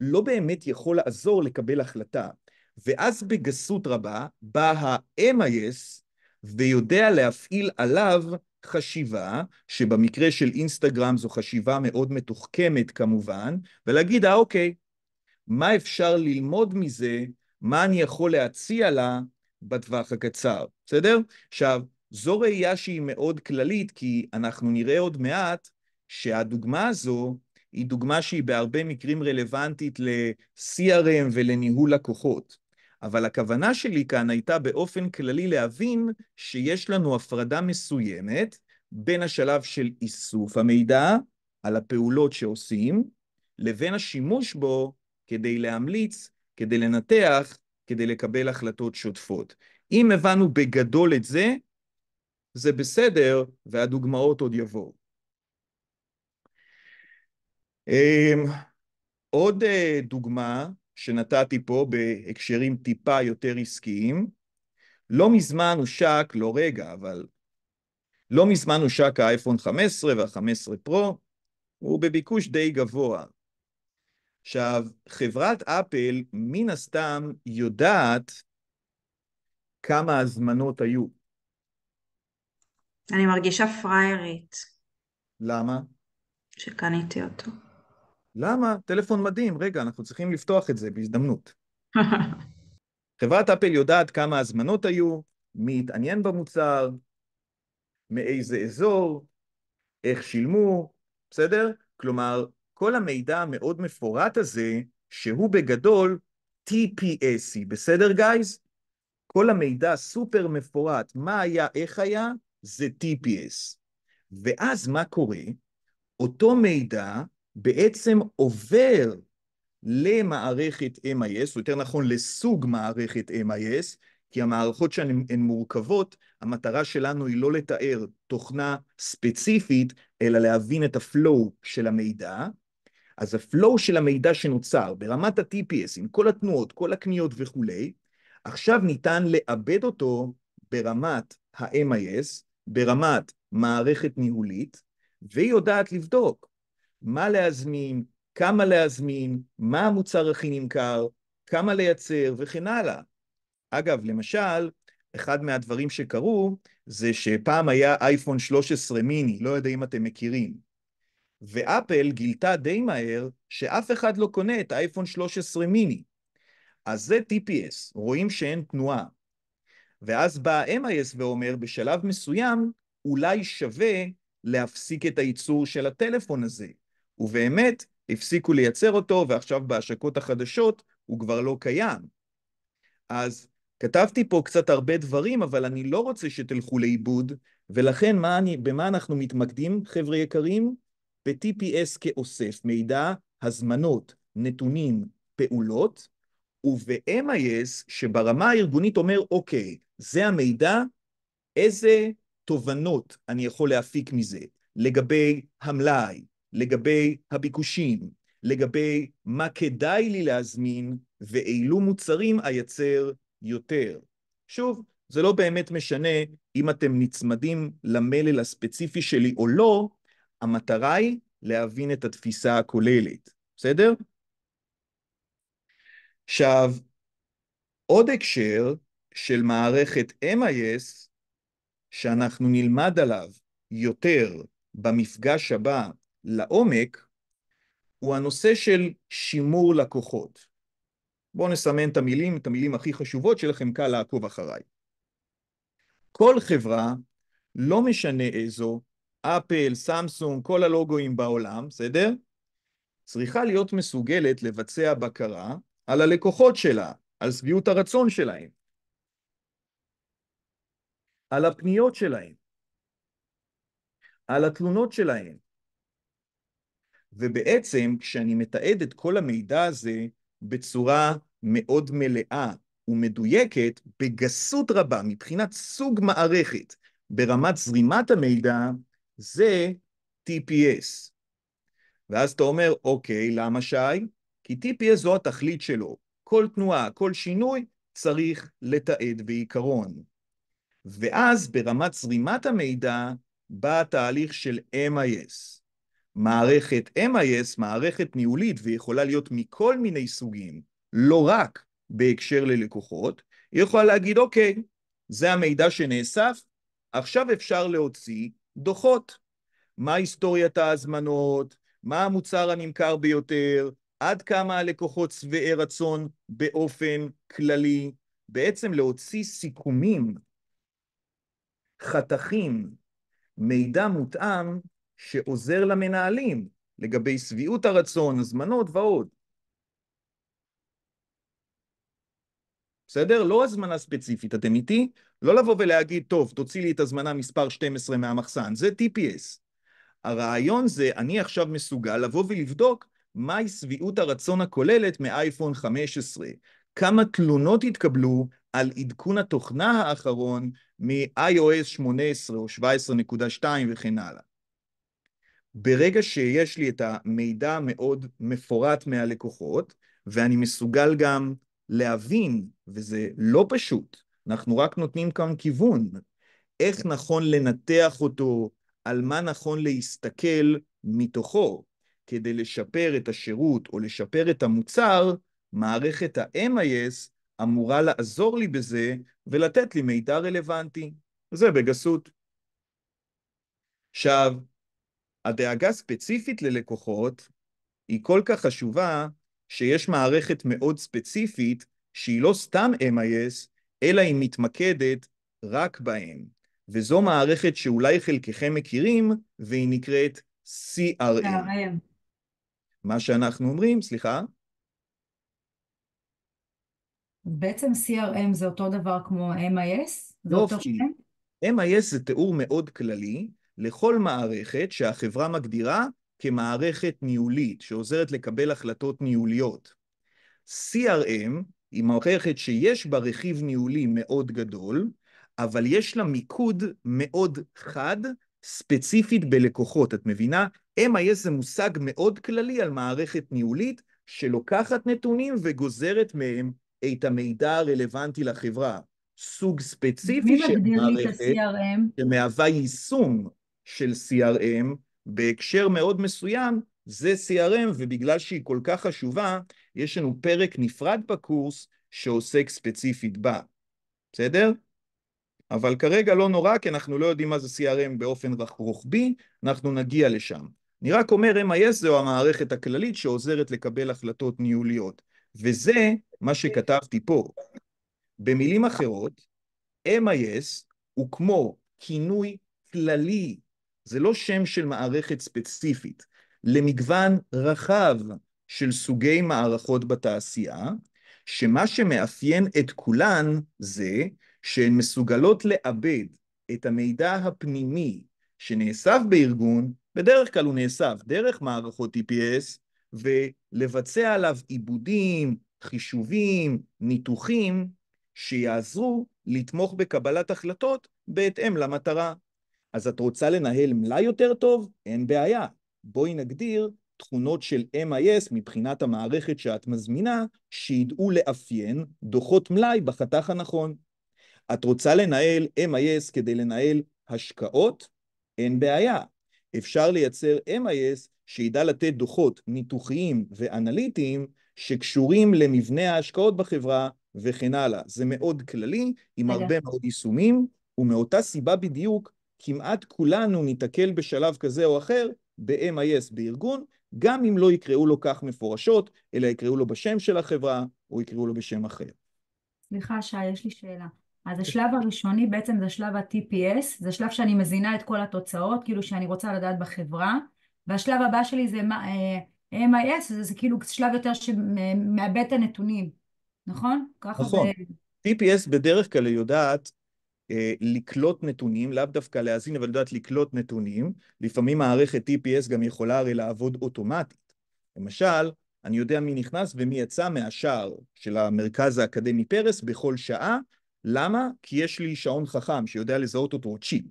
לא באמת יכול לעזור לקבל החלטה. ואז בגסות רבה בא ה-MIS ויודע להפעיל עליו חשיבה, שבמקרה של אינסטגרם זו חשיבה מאוד מתוחכמת כמובן, ולהגיד, אה אוקיי, מה אפשר ללמוד מזה, מה אני יכול להציע לה בטווח הקצר, בסדר? עכשיו, זו ראייה שהיא מאוד כללית, כי אנחנו נראה עוד מעט שהדוגמה הזו היא דוגמה שהיא בהרבה מקרים רלוונטית ל-CRM ולניהול לקוחות. אבל הכוונה שלי כאן הייתה באופן כללי להבין שיש לנו הפרדה מסוימת בין השלב של איסוף המידע על הפעולות שעושים, לבין השימוש בו כדי להמליץ, כדי לנתח, כדי לקבל החלטות שוטפות. אם הבנו בגדול את זה, זה בסדר, והדוגמאות עוד יבואו. אמ, עוד אה, דוגמה שנתתי פה בהקשרים טיפה יותר עסקיים, לא מזמן הושק, לא רגע, אבל לא מזמן הושק האייפון 15 וה-15 פרו, הוא בביקוש די גבוה. עכשיו, חברת אפל מן הסתם יודעת כמה הזמנות היו. אני מרגישה פראיירית. למה? שקניתי אותו. למה? טלפון מדהים. רגע, אנחנו צריכים לפתוח את זה בהזדמנות. [LAUGHS] חברת אפל יודעת כמה הזמנות היו, מי התעניין במוצר, מאיזה אזור, איך שילמו, בסדר? כלומר, כל המידע המאוד מפורט הזה, שהוא בגדול TPSC, בסדר גייז? כל המידע סופר מפורט, מה היה, איך היה, זה TPS. ואז מה קורה? אותו מידע בעצם עובר למערכת MIS, או יותר נכון לסוג מערכת MIS, כי המערכות שהן הן מורכבות, המטרה שלנו היא לא לתאר תוכנה ספציפית, אלא להבין את הפלואו של המידע. אז הפלואו של המידע שנוצר ברמת ה-TPS, עם כל התנועות, כל הקניות וכולי, עכשיו ניתן לעבד אותו ברמת ה-MIS, ברמת מערכת ניהולית, והיא יודעת לבדוק מה להזמין, כמה להזמין, מה המוצר הכי נמכר, כמה לייצר וכן הלאה. אגב, למשל, אחד מהדברים שקרו זה שפעם היה אייפון 13 מיני, לא יודע אם אתם מכירים. ואפל גילתה די מהר שאף אחד לא קונה את האייפון 13 מיני. אז זה TPS, רואים שאין תנועה. ואז בא mis ואומר, בשלב מסוים אולי שווה להפסיק את הייצור של הטלפון הזה. ובאמת, הפסיקו לייצר אותו, ועכשיו בהשקות החדשות הוא כבר לא קיים. אז כתבתי פה קצת הרבה דברים, אבל אני לא רוצה שתלכו לאיבוד, ולכן מה אני, במה אנחנו מתמקדים, חבר'ה יקרים? ב-TPS כאוסף מידע, הזמנות, נתונים, פעולות, וב-MIS, שברמה הארגונית אומר, אוקיי, זה המידע, איזה תובנות אני יכול להפיק מזה לגבי המלאי, לגבי הביקושים, לגבי מה כדאי לי להזמין ואילו מוצרים אייצר יותר. שוב, זה לא באמת משנה אם אתם נצמדים למלל הספציפי שלי או לא, המטרה היא להבין את התפיסה הכוללת, בסדר? עכשיו, עוד הקשר של מערכת MIS, שאנחנו נלמד עליו יותר במפגש הבא לעומק, הוא הנושא של שימור לקוחות. בואו נסמן את המילים, את המילים הכי חשובות שלכם קל לעקוב אחריי. כל חברה, לא משנה איזו, אפל, סמסונג, כל הלוגויים בעולם, בסדר? צריכה להיות מסוגלת לבצע בקרה על הלקוחות שלה, על שביעות הרצון שלהם, על הפניות שלהם, על התלונות שלהם. ובעצם כשאני מתעד את כל המידע הזה בצורה מאוד מלאה ומדויקת, בגסות רבה, מבחינת סוג מערכת, ברמת זרימת המידע, זה TPS. ואז אתה אומר, אוקיי, למה שי? כי TPS זו התכלית שלו. כל תנועה, כל שינוי, צריך לתעד בעיקרון. ואז ברמת זרימת המידע בא התהליך של MIS. מערכת MIS, מערכת ניהולית, ויכולה להיות מכל מיני סוגים, לא רק בהקשר ללקוחות, היא יכולה להגיד, אוקיי, זה המידע שנאסף, עכשיו אפשר להוציא דוחות. מה היסטוריית ההזמנות, מה המוצר הנמכר ביותר, עד כמה הלקוחות שבעי רצון באופן כללי, בעצם להוציא סיכומים, חתכים, מידע מותאם שעוזר למנהלים לגבי שביעות הרצון, הזמנות ועוד. בסדר? לא הזמנה ספציפית, אתם איתי? לא לבוא ולהגיד, טוב, תוציא לי את הזמנה מספר 12 מהמחסן, זה TPS. הרעיון זה, אני עכשיו מסוגל לבוא ולבדוק מהי שביעות הרצון הכוללת מאייפון 15? כמה תלונות התקבלו על עדכון התוכנה האחרון מ-iOS 18 או 17.2 וכן הלאה. ברגע שיש לי את המידע המאוד מפורט מהלקוחות, ואני מסוגל גם להבין, וזה לא פשוט, אנחנו רק נותנים כאן כיוון, איך נכון לנתח אותו, על מה נכון להסתכל מתוכו. כדי לשפר את השירות או לשפר את המוצר, מערכת ה-MIS אמורה לעזור לי בזה ולתת לי מידע רלוונטי. זה בגסות. עכשיו, הדאגה ספציפית ללקוחות היא כל כך חשובה, שיש מערכת מאוד ספציפית, שהיא לא סתם MIS, אלא היא מתמקדת רק בהם. וזו מערכת שאולי חלקכם מכירים, והיא נקראת CRM. CRM. מה שאנחנו אומרים, סליחה? בעצם CRM זה אותו דבר כמו MIS? לא, כי MIS זה תיאור מאוד כללי לכל מערכת שהחברה מגדירה כמערכת ניהולית, שעוזרת לקבל החלטות ניהוליות. CRM היא מערכת שיש בה רכיב ניהולי מאוד גדול, אבל יש לה מיקוד מאוד חד, ספציפית בלקוחות. את מבינה? MIS זה מושג מאוד כללי על מערכת ניהולית שלוקחת נתונים וגוזרת מהם את המידע הרלוונטי לחברה. סוג ספציפי של מערכת שמהווה יישום של CRM בהקשר מאוד מסוים, זה CRM, ובגלל שהיא כל כך חשובה, יש לנו פרק נפרד בקורס שעוסק ספציפית בה. בסדר? אבל כרגע לא נורא, כי אנחנו לא יודעים מה זה CRM באופן רוחבי, אנחנו נגיע לשם. אני רק אומר MIS זו המערכת הכללית שעוזרת לקבל החלטות ניהוליות, וזה מה שכתבתי פה. במילים אחרות, MIS הוא כמו כינוי כללי, זה לא שם של מערכת ספציפית, למגוון רחב של סוגי מערכות בתעשייה, שמה שמאפיין את כולן זה שהן מסוגלות לעבד את המידע הפנימי שנאסף בארגון בדרך כלל הוא נאסף דרך מערכות TPS, ולבצע עליו עיבודים, חישובים, ניתוחים, שיעזרו לתמוך בקבלת החלטות בהתאם למטרה. אז את רוצה לנהל מלאי יותר טוב? אין בעיה. בואי נגדיר תכונות של MIS מבחינת המערכת שאת מזמינה, שידעו לאפיין דוחות מלאי בחתך הנכון. את רוצה לנהל MIS כדי לנהל השקעות? אין בעיה. אפשר לייצר MIS שידע לתת דוחות ניתוחיים ואנליטיים שקשורים למבנה ההשקעות בחברה וכן הלאה. זה מאוד כללי, עם רגע. הרבה מאוד יישומים, ומאותה סיבה בדיוק, כמעט כולנו ניתקל בשלב כזה או אחר ב-MIS בארגון, גם אם לא יקראו לו כך מפורשות, אלא יקראו לו בשם של החברה, או יקראו לו בשם אחר. סליחה, שי, יש לי שאלה. אז השלב הראשוני בעצם זה שלב ה-TPS, זה שלב שאני מזינה את כל התוצאות, כאילו שאני רוצה לדעת בחברה, והשלב הבא שלי זה אה, MIS, זה, זה כאילו שלב יותר שמאבד אה, את הנתונים, נכון? נכון. זה... TPS בדרך כלל יודעת אה, לקלוט נתונים, לאו דווקא להזין, אבל יודעת לקלוט נתונים. לפעמים מערכת TPS גם יכולה הרי לעבוד אוטומטית. למשל, אני יודע מי נכנס ומי יצא מהשער של המרכז האקדמי פרס בכל שעה, למה? כי יש לי שעון חכם שיודע לזהות אותו, צ'יפ.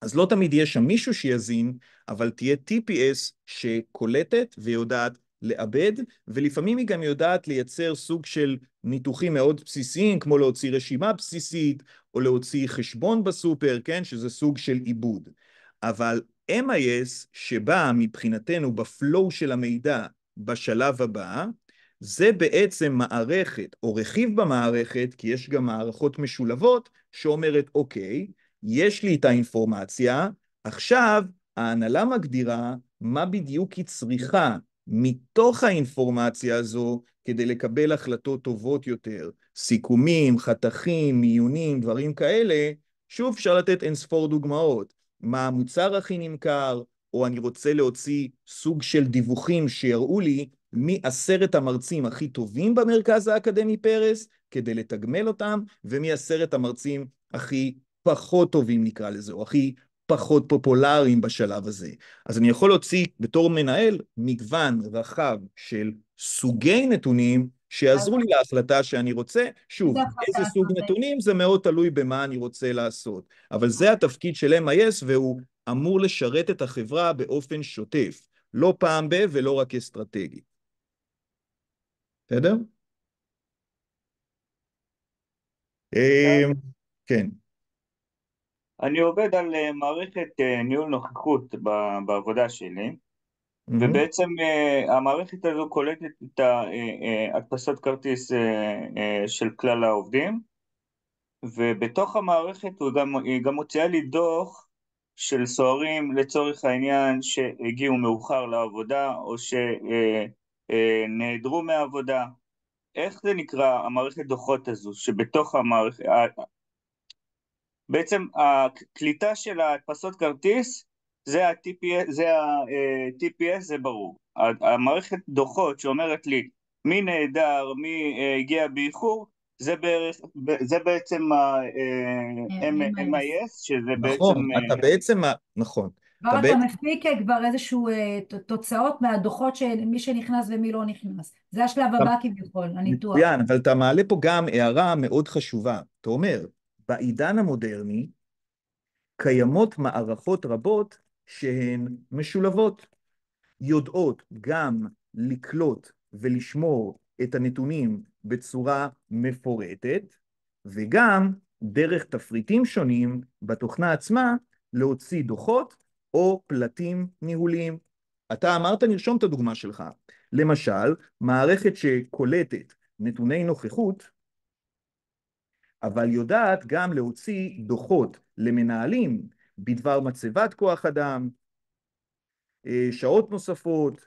אז לא תמיד יש שם מישהו שיזין, אבל תהיה TPS שקולטת ויודעת לעבד, ולפעמים היא גם יודעת לייצר סוג של ניתוחים מאוד בסיסיים, כמו להוציא רשימה בסיסית, או להוציא חשבון בסופר, כן? שזה סוג של עיבוד. אבל MIS, שבא מבחינתנו בפלואו של המידע בשלב הבא, זה בעצם מערכת, או רכיב במערכת, כי יש גם מערכות משולבות, שאומרת, אוקיי, יש לי את האינפורמציה, עכשיו ההנהלה מגדירה מה בדיוק היא צריכה מתוך האינפורמציה הזו כדי לקבל החלטות טובות יותר, סיכומים, חתכים, מיונים, דברים כאלה, שוב אפשר לתת אין ספור דוגמאות, מה המוצר הכי נמכר, או אני רוצה להוציא סוג של דיווחים שיראו לי מעשרת המרצים הכי טובים במרכז האקדמי פרס, כדי לתגמל אותם, ומעשרת המרצים הכי פחות טובים נקרא לזה, או הכי פחות פופולריים בשלב הזה. אז אני יכול להוציא בתור מנהל מגוון רחב של סוגי נתונים שיעזרו לי להחלטה שאני רוצה. שוב, איזה סוג נתונים זה מאוד תלוי במה אני רוצה לעשות. אבל זה התפקיד של MIS והוא אמור לשרת את החברה באופן שוטף, לא פעם ב- ולא רק אסטרטגית. בסדר? אמ, כן. אני עובד על אה, מערכת אה, ניהול נוכחות בעבודה שלי, ובעצם אה, המערכת הזו קולטת את הדפסת כרטיס של כלל העובדים, ובתוך המערכת היא גם מוציאה לי דוח של סוהרים לצורך העניין שהגיעו מאוחר לעבודה או אה, נעדרו מהעבודה. איך זה נקרא המערכת דוחות הזו, שבתוך המערכת... בעצם הקליטה של ההדפסות כרטיס זה ה-TPS, זה, ה-TPS, אה, זה ברור. המערכת דוחות שאומרת לי מי נעדר, מי אה, הגיע באיחור, זה, בערך, זה בעצם ה-MIS, שזה נכון, בעצם... נכון, אתה בעצם... נכון. כבר אתה מפיק אה, כבר איזשהו אה, תוצאות מהדוחות של מי שנכנס ומי לא נכנס. זה השלב הבא כביכול, הניתוח. מצוין, אבל אתה מעלה פה גם הערה מאוד חשובה. אתה אומר, בעידן המודרני קיימות מערכות רבות שהן משולבות, יודעות גם לקלוט ולשמור את הנתונים בצורה מפורטת, וגם דרך תפריטים שונים בתוכנה עצמה להוציא דוחות או פלטים ניהוליים. אתה אמרת, נרשום את הדוגמה שלך. למשל, מערכת שקולטת נתוני נוכחות, אבל יודעת גם להוציא דוחות למנהלים בדבר מצבת כוח אדם, אה, שעות נוספות,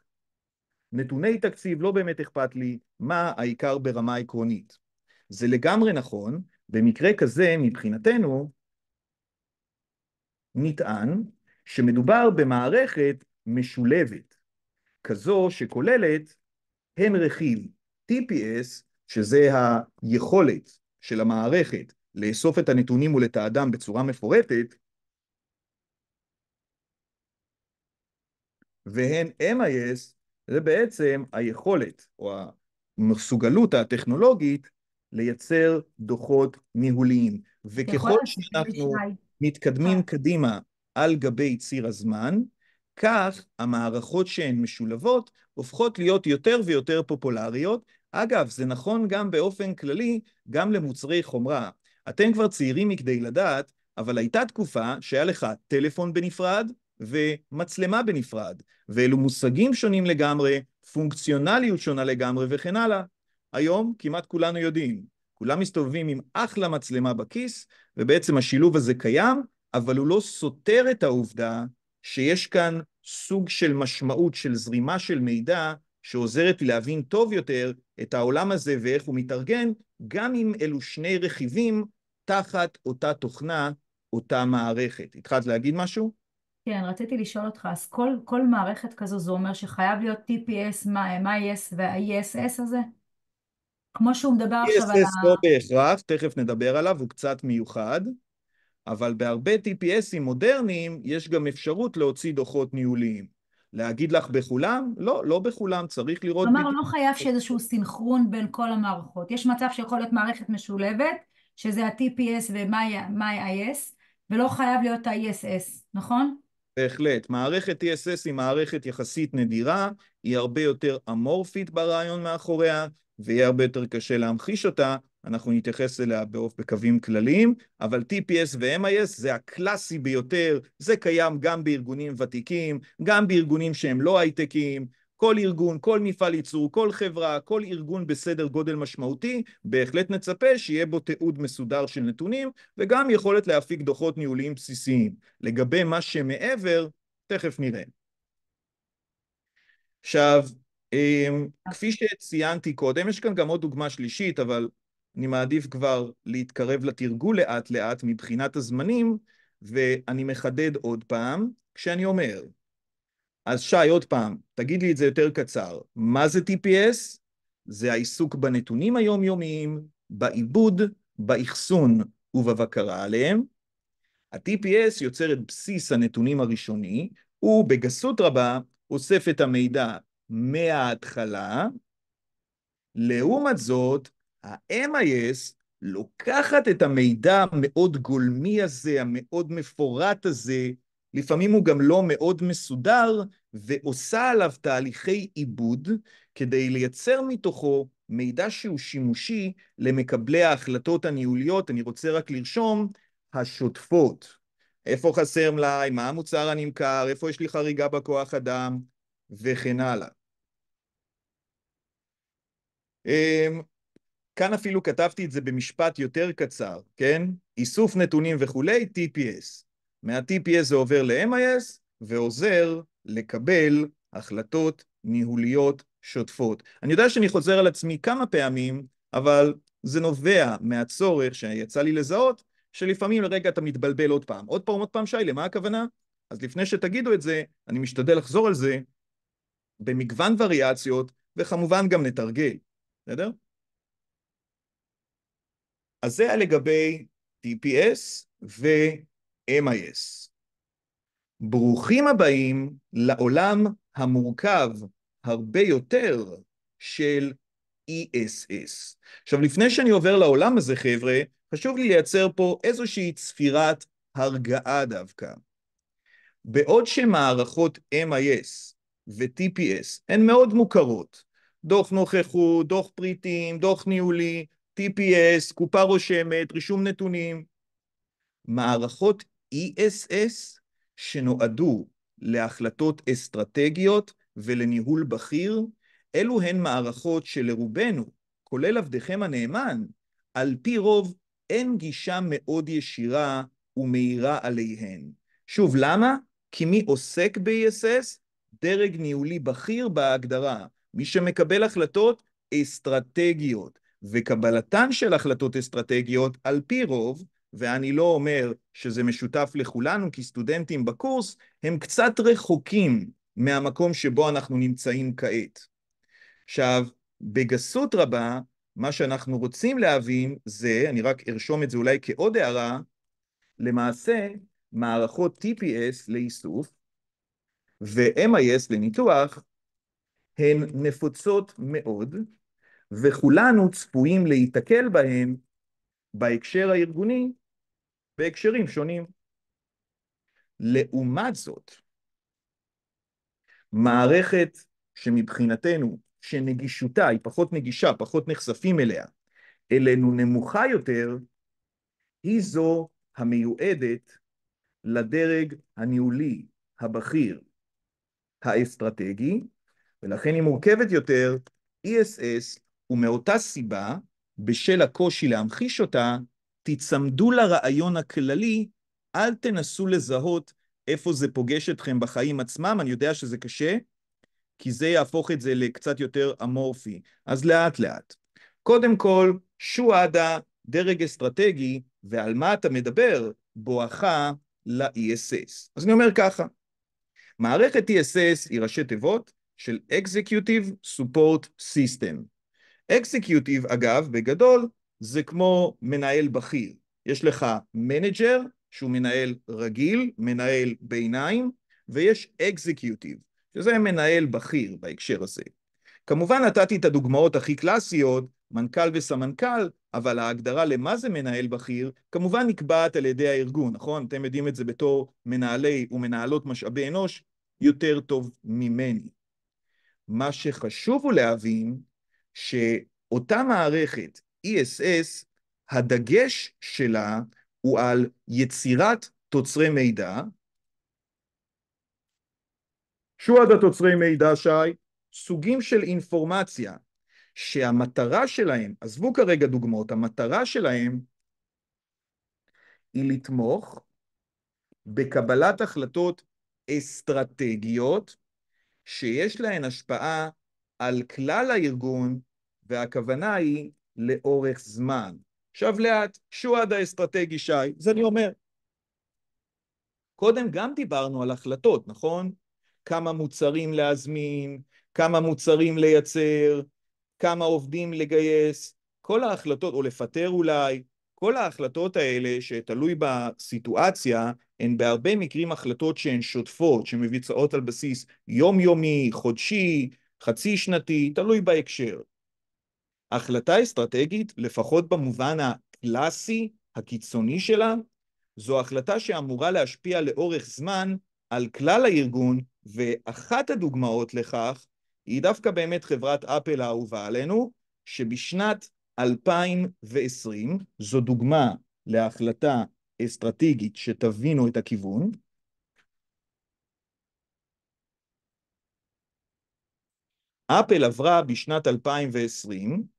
נתוני תקציב, לא באמת אכפת לי מה העיקר ברמה עקרונית. זה לגמרי נכון, במקרה כזה מבחינתנו נטען שמדובר במערכת משולבת, כזו שכוללת הן רכיב TPS, שזה היכולת של המערכת לאסוף את הנתונים ולתעדם בצורה מפורטת, והן MIS, זה בעצם היכולת או המסוגלות הטכנולוגית לייצר דוחות ניהוליים. וככל שאנחנו מתקדמים כן. קדימה על גבי ציר הזמן, כך המערכות שהן משולבות הופכות להיות יותר ויותר פופולריות. אגב, זה נכון גם באופן כללי, גם למוצרי חומרה. אתם כבר צעירים מכדי לדעת, אבל הייתה תקופה שהיה לך טלפון בנפרד ומצלמה בנפרד, ואלו מושגים שונים לגמרי, פונקציונליות שונה לגמרי וכן הלאה. היום כמעט כולנו יודעים, כולם מסתובבים עם אחלה מצלמה בכיס, ובעצם השילוב הזה קיים, אבל הוא לא סותר את העובדה שיש כאן סוג של משמעות של זרימה של מידע שעוזרת לי להבין טוב יותר את העולם הזה ואיך הוא מתארגן, גם אם אלו שני רכיבים תחת אותה תוכנה, אותה מערכת. התחלת להגיד משהו? כן, רציתי לשאול אותך, אז כל, כל מערכת כזו זה אומר שחייב להיות TPS, מה, MIS וה-ESS הזה? כמו שהוא מדבר עכשיו על לא ה... ESS לא בהכרח, תכף נדבר עליו, הוא קצת מיוחד. אבל בהרבה TPSים מודרניים יש גם אפשרות להוציא דוחות ניהוליים. להגיד לך בכולם? לא, לא בכולם, צריך לראות... כלומר, לא חייב שאיזשהו סינכרון בין כל המערכות. יש מצב שיכול להיות מערכת משולבת, שזה ה-TPS ו-MyIS, ולא חייב להיות ה-ESS, נכון? בהחלט. מערכת ESS היא מערכת יחסית נדירה, היא הרבה יותר אמורפית ברעיון מאחוריה, ויהיה הרבה יותר קשה להמחיש אותה, אנחנו נתייחס אליה באופ... בקווים כלליים, אבל TPS ו-MIS זה הקלאסי ביותר, זה קיים גם בארגונים ותיקים, גם בארגונים שהם לא הייטקים, כל ארגון, כל מפעל ייצור, כל חברה, כל ארגון בסדר גודל משמעותי, בהחלט נצפה שיהיה בו תיעוד מסודר של נתונים, וגם יכולת להפיק דוחות ניהוליים בסיסיים. לגבי מה שמעבר, תכף נראה. עכשיו, אמ, אוקיי. כפי שציינתי קודם, יש כאן גם עוד דוגמה שלישית, אבל אני מעדיף כבר להתקרב לתרגול לאט לאט מבחינת הזמנים, ואני מחדד עוד פעם כשאני אומר. אז שי, עוד פעם, תגיד לי את זה יותר קצר. מה זה TPS? זה העיסוק בנתונים היומיומיים, בעיבוד, באחסון ובבקרה עליהם. ה-TPS יוצר את בסיס הנתונים הראשוני, ובגסות רבה אוסף את המידע מההתחלה. לעומת זאת, ה-MIS לוקחת את המידע המאוד גולמי הזה, המאוד מפורט הזה, לפעמים הוא גם לא מאוד מסודר, ועושה עליו תהליכי עיבוד כדי לייצר מתוכו מידע שהוא שימושי למקבלי ההחלטות הניהוליות, אני רוצה רק לרשום, השוטפות. איפה חסר מלאי, מה המוצר הנמכר, איפה יש לי חריגה בכוח אדם וכן הלאה. אמ, כאן אפילו כתבתי את זה במשפט יותר קצר, כן? איסוף נתונים וכולי, TPS. מה-TPS זה עובר ל-MIS ועוזר לקבל החלטות ניהוליות שוטפות. אני יודע שאני חוזר על עצמי כמה פעמים, אבל זה נובע מהצורך שיצא לי לזהות, שלפעמים לרגע אתה מתבלבל עוד פעם. עוד פעם, עוד פעם, שי, למה הכוונה? אז לפני שתגידו את זה, אני משתדל לחזור על זה במגוון וריאציות, וכמובן גם נתרגל, בסדר? אז זה היה לגבי TPS ו-MIS. ברוכים הבאים לעולם המורכב הרבה יותר של ESS. עכשיו, לפני שאני עובר לעולם הזה, חבר'ה, חשוב לי לייצר פה איזושהי צפירת הרגעה דווקא. בעוד שמערכות MIS ו-TPS הן מאוד מוכרות, דוח נוכחות, דוח פריטים, דוח ניהולי, TPS, קופה רושמת, רישום נתונים. מערכות ESS שנועדו להחלטות אסטרטגיות ולניהול בכיר, אלו הן מערכות שלרובנו, כולל עבדכם הנאמן, על פי רוב אין גישה מאוד ישירה ומהירה עליהן. שוב, למה? כי מי עוסק ב-ESS? דרג ניהולי בכיר בהגדרה, מי שמקבל החלטות אסטרטגיות. וקבלתן של החלטות אסטרטגיות על פי רוב, ואני לא אומר שזה משותף לכולנו כי סטודנטים בקורס הם קצת רחוקים מהמקום שבו אנחנו נמצאים כעת. עכשיו, בגסות רבה, מה שאנחנו רוצים להבין זה, אני רק ארשום את זה אולי כעוד הערה, למעשה מערכות TPS לאיסוף ו-MIS לניתוח הן נפוצות מאוד, וכולנו צפויים להיתקל בהם בהקשר הארגוני בהקשרים שונים. לעומת זאת, מערכת שמבחינתנו, שנגישותה היא פחות נגישה, פחות נחשפים אליה, אלינו נמוכה יותר, היא זו המיועדת לדרג הניהולי, הבכיר, האסטרטגי, ולכן היא מורכבת יותר, ESS ומאותה סיבה, בשל הקושי להמחיש אותה, תיצמדו לרעיון הכללי, אל תנסו לזהות איפה זה פוגש אתכם בחיים עצמם, אני יודע שזה קשה, כי זה יהפוך את זה לקצת יותר אמורפי. אז לאט לאט. קודם כל, שועדה, דרג אסטרטגי, ועל מה אתה מדבר, בואכה ל-ESS. אז אני אומר ככה, מערכת ESS היא ראשי תיבות של Executive Support System. אקסקיוטיב, אגב, בגדול, זה כמו מנהל בכיר. יש לך מנג'ר, שהוא מנהל רגיל, מנהל ביניים, ויש אקזקיוטיב, שזה מנהל בכיר בהקשר הזה. כמובן נתתי את הדוגמאות הכי קלאסיות, מנכ"ל וסמנכ"ל, אבל ההגדרה למה זה מנהל בכיר, כמובן נקבעת על ידי הארגון, נכון? אתם יודעים את זה בתור מנהלי ומנהלות משאבי אנוש יותר טוב ממני. מה שחשוב הוא להבין שאותה מערכת ESS, הדגש שלה הוא על יצירת תוצרי מידע. שועד התוצרי מידע, שי, סוגים של אינפורמציה שהמטרה שלהם, עזבו כרגע דוגמאות, המטרה שלהם היא לתמוך בקבלת החלטות אסטרטגיות שיש להן השפעה על כלל הארגון והכוונה היא לאורך זמן. עכשיו לאט, שועד האסטרטגי שי, זה אני אומר. קודם גם דיברנו על החלטות, נכון? כמה מוצרים להזמין, כמה מוצרים לייצר, כמה עובדים לגייס, כל ההחלטות, או לפטר אולי, כל ההחלטות האלה שתלוי בסיטואציה, הן בהרבה מקרים החלטות שהן שוטפות, שמבוצעות על בסיס יומיומי, חודשי, חצי שנתי, תלוי בהקשר. החלטה אסטרטגית, לפחות במובן הקלאסי, הקיצוני שלה, זו החלטה שאמורה להשפיע לאורך זמן על כלל הארגון, ואחת הדוגמאות לכך היא דווקא באמת חברת אפל האהובה עלינו, שבשנת 2020, זו דוגמה להחלטה אסטרטגית שתבינו את הכיוון, אפל עברה בשנת 2020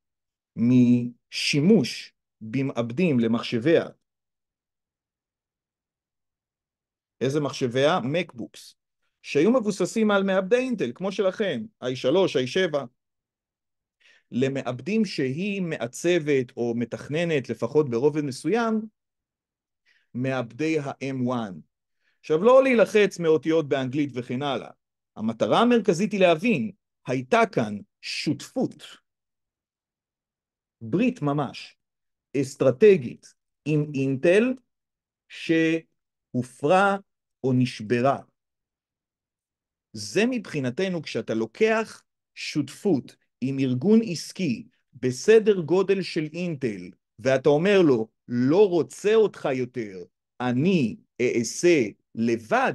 משימוש במעבדים למחשביה. איזה מחשביה? מקבוקס, שהיו מבוססים על מעבדי אינטל, כמו שלכם, i3, i7, למעבדים שהיא מעצבת או מתכננת, לפחות ברובד מסוים, מעבדי ה-M1. עכשיו, לא להילחץ מאותיות באנגלית וכן הלאה. המטרה המרכזית היא להבין, הייתה כאן שותפות ברית ממש אסטרטגית עם אינטל שהופרה או נשברה. זה מבחינתנו כשאתה לוקח שותפות עם ארגון עסקי בסדר גודל של אינטל ואתה אומר לו לא רוצה אותך יותר, אני אעשה לבד,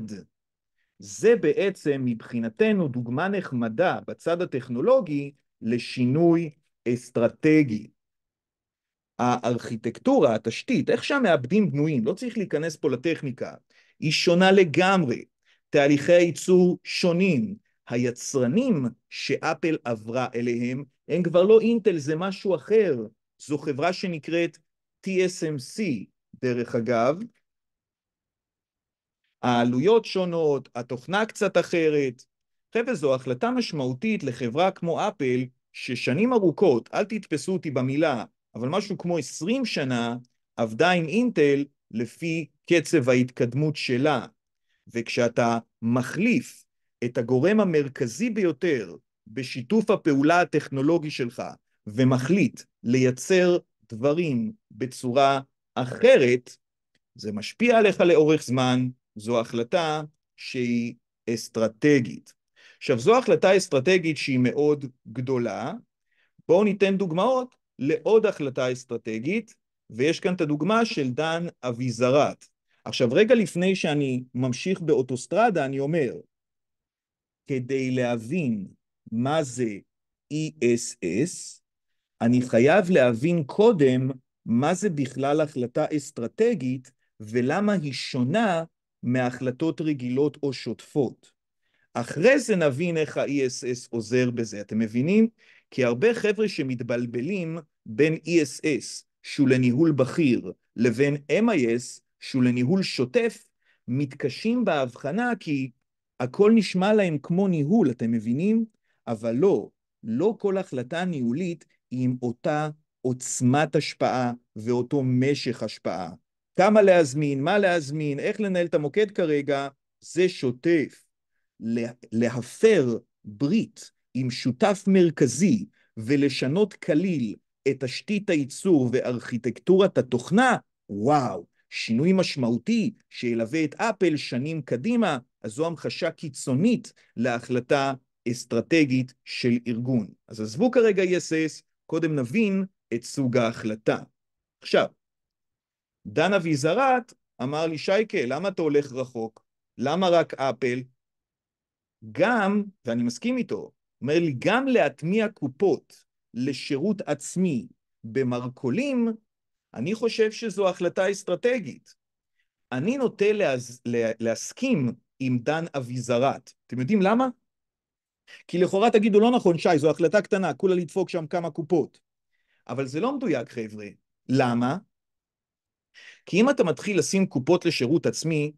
זה בעצם מבחינתנו דוגמה נחמדה בצד הטכנולוגי לשינוי אסטרטגי. הארכיטקטורה, התשתית, איך שהמעבדים בנויים, לא צריך להיכנס פה לטכניקה, היא שונה לגמרי. תהליכי הייצור שונים. היצרנים שאפל עברה אליהם הם כבר לא אינטל, זה משהו אחר. זו חברה שנקראת TSMC, דרך אגב. העלויות שונות, התוכנה קצת אחרת. חבר'ה, זו החלטה משמעותית לחברה כמו אפל ששנים ארוכות, אל תתפסו אותי במילה, אבל משהו כמו 20 שנה, עבדה עם אינטל לפי קצב ההתקדמות שלה. וכשאתה מחליף את הגורם המרכזי ביותר בשיתוף הפעולה הטכנולוגי שלך, ומחליט לייצר דברים בצורה אחרת, זה משפיע עליך לאורך זמן, זו החלטה שהיא אסטרטגית. עכשיו, זו החלטה אסטרטגית שהיא מאוד גדולה. בואו ניתן דוגמאות לעוד החלטה אסטרטגית, ויש כאן את הדוגמה של דן אביזרת. עכשיו, רגע לפני שאני ממשיך באוטוסטרדה, אני אומר, כדי להבין מה זה ESS, אני חייב להבין קודם מה זה בכלל החלטה אסטרטגית ולמה היא שונה מהחלטות רגילות או שוטפות. אחרי זה נבין איך ה-ESS עוזר בזה. אתם מבינים? כי הרבה חבר'ה שמתבלבלים בין ESS, שהוא לניהול בכיר, לבין MIS, שהוא לניהול שוטף, מתקשים בהבחנה כי הכל נשמע להם כמו ניהול, אתם מבינים? אבל לא, לא כל החלטה ניהולית היא עם אותה עוצמת השפעה ואותו משך השפעה. כמה להזמין, מה להזמין, איך לנהל את המוקד כרגע, זה שוטף. להפר ברית עם שותף מרכזי ולשנות כליל את תשתית הייצור וארכיטקטורת התוכנה, וואו, שינוי משמעותי שילווה את אפל שנים קדימה, אז זו המחשה קיצונית להחלטה אסטרטגית של ארגון. אז עזבו כרגע ESS, קודם נבין את סוג ההחלטה. עכשיו, דן אביזרת אמר לי, שייקה, למה אתה הולך רחוק? למה רק אפל? גם, ואני מסכים איתו, אומר לי, גם להטמיע קופות לשירות עצמי במרכולים, אני חושב שזו החלטה אסטרטגית. אני נוטה להז... לה... להסכים עם דן אביזרת. אתם יודעים למה? כי לכאורה תגידו, לא נכון, שי, זו החלטה קטנה, כולה לדפוק שם כמה קופות. אבל זה לא מדויק, חבר'ה. למה? כי אם אתה מתחיל לשים קופות לשירות עצמי,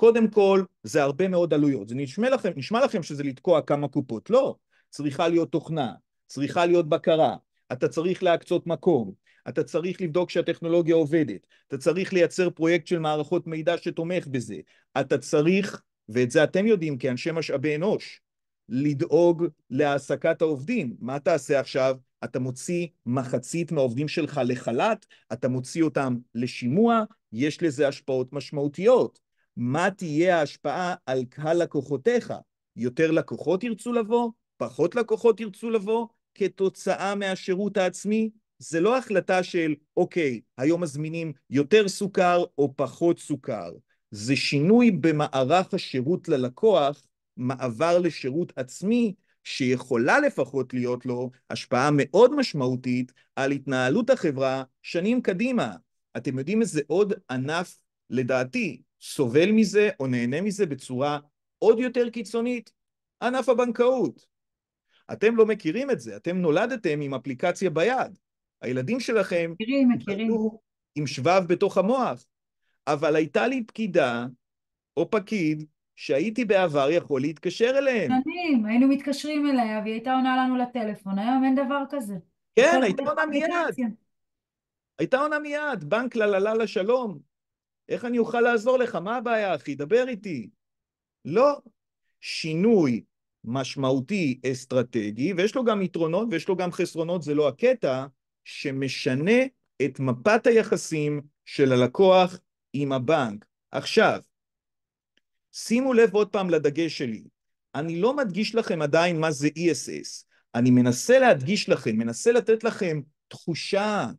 קודם כל, זה הרבה מאוד עלויות. זה נשמע לכם, נשמע לכם שזה לתקוע כמה קופות. לא. צריכה להיות תוכנה, צריכה להיות בקרה, אתה צריך להקצות מקום, אתה צריך לבדוק שהטכנולוגיה עובדת, אתה צריך לייצר פרויקט של מערכות מידע שתומך בזה, אתה צריך, ואת זה אתם יודעים כאנשי משאבי אנוש, לדאוג להעסקת העובדים. מה תעשה עכשיו? אתה מוציא מחצית מהעובדים שלך לחל"ת, אתה מוציא אותם לשימוע, יש לזה השפעות משמעותיות. מה תהיה ההשפעה על קהל לקוחותיך? יותר לקוחות ירצו לבוא? פחות לקוחות ירצו לבוא? כתוצאה מהשירות העצמי? זה לא החלטה של, אוקיי, היום מזמינים יותר סוכר או פחות סוכר. זה שינוי במערך השירות ללקוח, מעבר לשירות עצמי, שיכולה לפחות להיות לו השפעה מאוד משמעותית על התנהלות החברה שנים קדימה. אתם יודעים איזה עוד ענף, לדעתי, סובל מזה או נהנה מזה בצורה עוד יותר קיצונית? ענף הבנקאות. אתם לא מכירים את זה, אתם נולדתם עם אפליקציה ביד. הילדים שלכם... מכירים, מכירים. עם שבב בתוך המוח. אבל הייתה לי פקידה או פקיד שהייתי בעבר יכול להתקשר אליהם. שנים, היינו מתקשרים אליה והיא הייתה עונה לנו לטלפון, היום אין דבר כזה. כן, הייתה עונה מיד. הייתה עונה מיד, בנק לה לה לה לה שלום, איך אני אוכל לעזור לך? מה הבעיה, אחי? דבר איתי. לא. שינוי משמעותי אסטרטגי, ויש לו גם יתרונות ויש לו גם חסרונות, זה לא הקטע, שמשנה את מפת היחסים של הלקוח עם הבנק. עכשיו, שימו לב עוד פעם לדגש שלי, אני לא מדגיש לכם עדיין מה זה ESS, אני מנסה להדגיש לכם, מנסה לתת לכם תחושה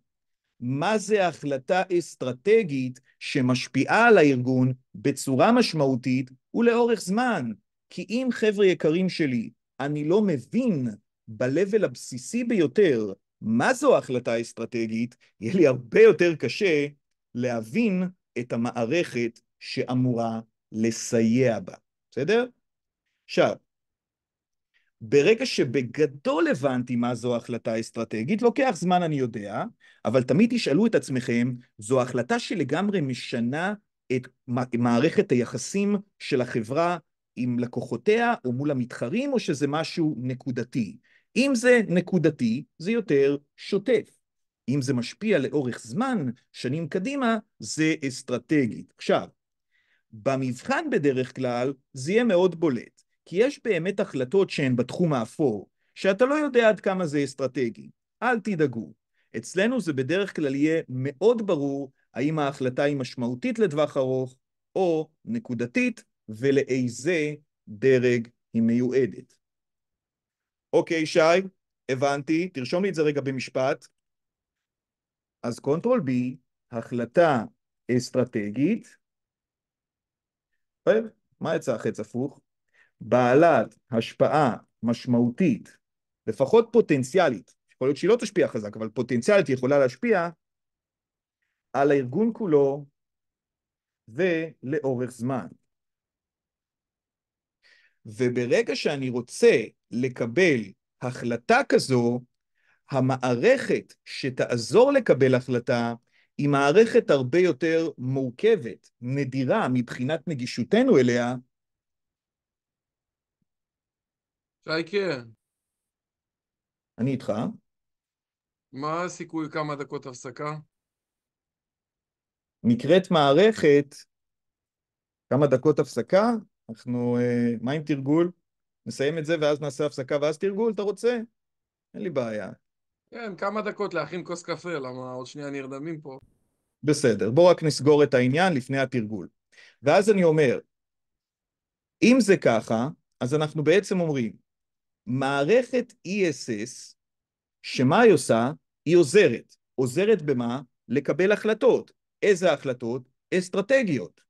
מה זה החלטה אסטרטגית שמשפיעה על הארגון בצורה משמעותית ולאורך זמן. כי אם חבר'ה יקרים שלי, אני לא מבין ב-level הבסיסי ביותר מה זו ההחלטה האסטרטגית, יהיה לי הרבה יותר קשה להבין את המערכת שאמורה לסייע בה, בסדר? עכשיו, ברגע שבגדול הבנתי מה זו החלטה אסטרטגית, לוקח זמן אני יודע, אבל תמיד תשאלו את עצמכם, זו החלטה שלגמרי משנה את מערכת היחסים של החברה עם לקוחותיה או מול המתחרים, או שזה משהו נקודתי. אם זה נקודתי, זה יותר שוטף. אם זה משפיע לאורך זמן, שנים קדימה, זה אסטרטגי. עכשיו, במבחן בדרך כלל זה יהיה מאוד בולט. כי יש באמת החלטות שהן בתחום האפור, שאתה לא יודע עד כמה זה אסטרטגי. אל תדאגו. אצלנו זה בדרך כלל יהיה מאוד ברור האם ההחלטה היא משמעותית לטווח ארוך או נקודתית, ולאיזה דרג היא מיועדת. אוקיי, שי, הבנתי. תרשום לי את זה רגע במשפט. אז קונטרול B, החלטה אסטרטגית. מה יצא החץ הפוך? בעלת השפעה משמעותית, לפחות פוטנציאלית, יכול להיות שהיא לא תשפיע חזק, אבל פוטנציאלית היא יכולה להשפיע על הארגון כולו ולאורך זמן. וברגע שאני רוצה לקבל החלטה כזו, המערכת שתעזור לקבל החלטה היא מערכת הרבה יותר מורכבת, נדירה מבחינת נגישותנו אליה, שייקה. אני איתך. מה הסיכוי כמה דקות הפסקה? נקראת מערכת, כמה דקות הפסקה? אנחנו, אה, מה עם תרגול? נסיים את זה ואז נעשה הפסקה ואז תרגול, אתה רוצה? אין לי בעיה. כן, כמה דקות להכין כוס קפה, למה עוד שנייה נרדמים פה. בסדר, בואו רק נסגור את העניין לפני התרגול. ואז אני אומר, אם זה ככה, אז אנחנו בעצם אומרים, מערכת ESS, שמה היא עושה? היא עוזרת. עוזרת במה? לקבל החלטות. איזה החלטות? אסטרטגיות.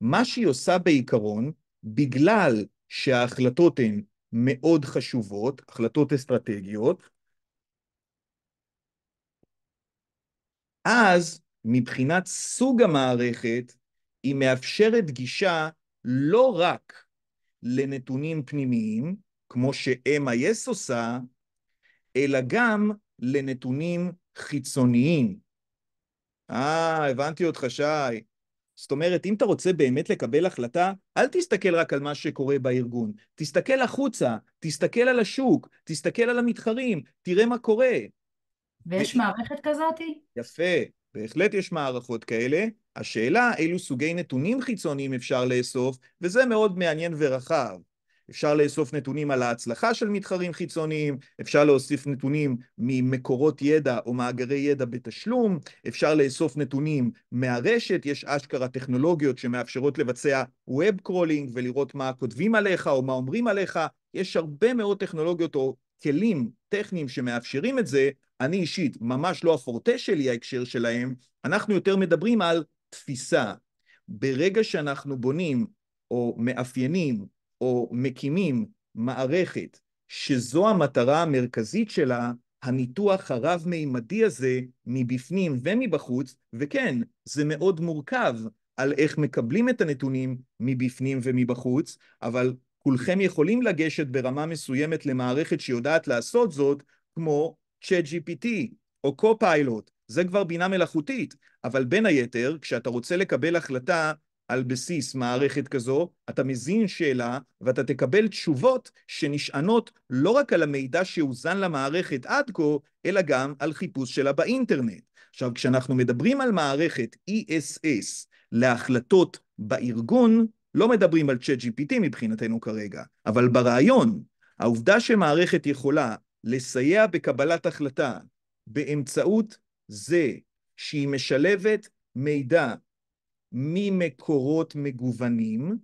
מה שהיא עושה בעיקרון, בגלל שההחלטות הן מאוד חשובות, החלטות אסטרטגיות, אז מבחינת סוג המערכת, היא מאפשרת גישה לא רק לנתונים פנימיים, כמו ש-MIS עושה, אלא גם לנתונים חיצוניים. אה, הבנתי אותך, שי. זאת אומרת, אם אתה רוצה באמת לקבל החלטה, אל תסתכל רק על מה שקורה בארגון. תסתכל החוצה, תסתכל על השוק, תסתכל על המתחרים, תראה מה קורה. ויש ו... מערכת כזאתי? יפה, בהחלט יש מערכות כאלה. השאלה אילו סוגי נתונים חיצוניים אפשר לאסוף, וזה מאוד מעניין ורחב. אפשר לאסוף נתונים על ההצלחה של מתחרים חיצוניים, אפשר להוסיף נתונים ממקורות ידע או מאגרי ידע בתשלום, אפשר לאסוף נתונים מהרשת, יש אשכרה טכנולוגיות שמאפשרות לבצע ווב קרולינג ולראות מה כותבים עליך או מה אומרים עליך, יש הרבה מאוד טכנולוגיות או כלים טכניים שמאפשרים את זה, אני אישית, ממש לא הפורטה שלי ההקשר שלהם, אנחנו יותר מדברים על תפיסה. ברגע שאנחנו בונים או מאפיינים או מקימים מערכת שזו המטרה המרכזית שלה, הניתוח הרב-מימדי הזה מבפנים ומבחוץ, וכן, זה מאוד מורכב על איך מקבלים את הנתונים מבפנים ומבחוץ, אבל כולכם יכולים לגשת ברמה מסוימת למערכת שיודעת לעשות זאת, כמו ChatGPT או Copilot, זה כבר בינה מלאכותית, אבל בין היתר, כשאתה רוצה לקבל החלטה על בסיס מערכת כזו, אתה מזין שאלה ואתה תקבל תשובות שנשענות לא רק על המידע שהוזן למערכת עד כה, אלא גם על חיפוש שלה באינטרנט. עכשיו, כשאנחנו מדברים על מערכת ESS להחלטות בארגון, לא מדברים על ChatGPT מבחינתנו כרגע, אבל ברעיון, העובדה שמערכת יכולה לסייע בקבלת החלטה באמצעות זה שהיא משלבת מידע ממקורות מגוונים,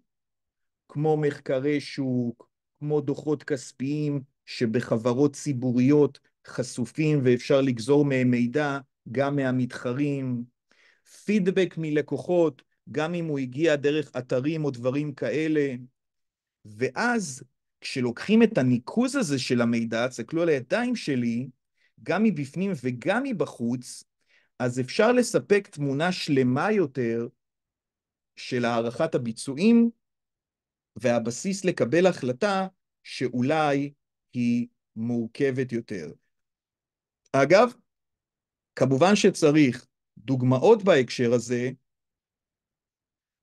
כמו מחקרי שוק, כמו דוחות כספיים שבחברות ציבוריות חשופים ואפשר לגזור מהם מידע גם מהמתחרים, פידבק מלקוחות, גם אם הוא הגיע דרך אתרים או דברים כאלה. ואז כשלוקחים את הניקוז הזה של המידע, תסתכלו על הידיים שלי, גם מבפנים וגם מבחוץ, אז אפשר לספק תמונה שלמה יותר של הערכת הביצועים והבסיס לקבל החלטה שאולי היא מורכבת יותר. אגב, כמובן שצריך דוגמאות בהקשר הזה,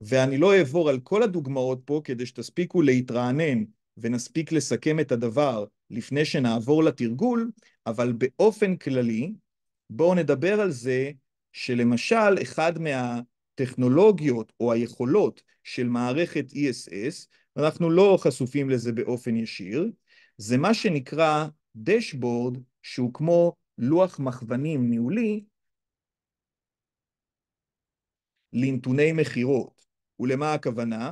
ואני לא אעבור על כל הדוגמאות פה כדי שתספיקו להתרענן ונספיק לסכם את הדבר לפני שנעבור לתרגול, אבל באופן כללי, בואו נדבר על זה שלמשל אחד מה... הטכנולוגיות או היכולות של מערכת ESS, אנחנו לא חשופים לזה באופן ישיר, זה מה שנקרא דשבורד שהוא כמו לוח מכוונים ניהולי לנתוני מכירות. ולמה הכוונה?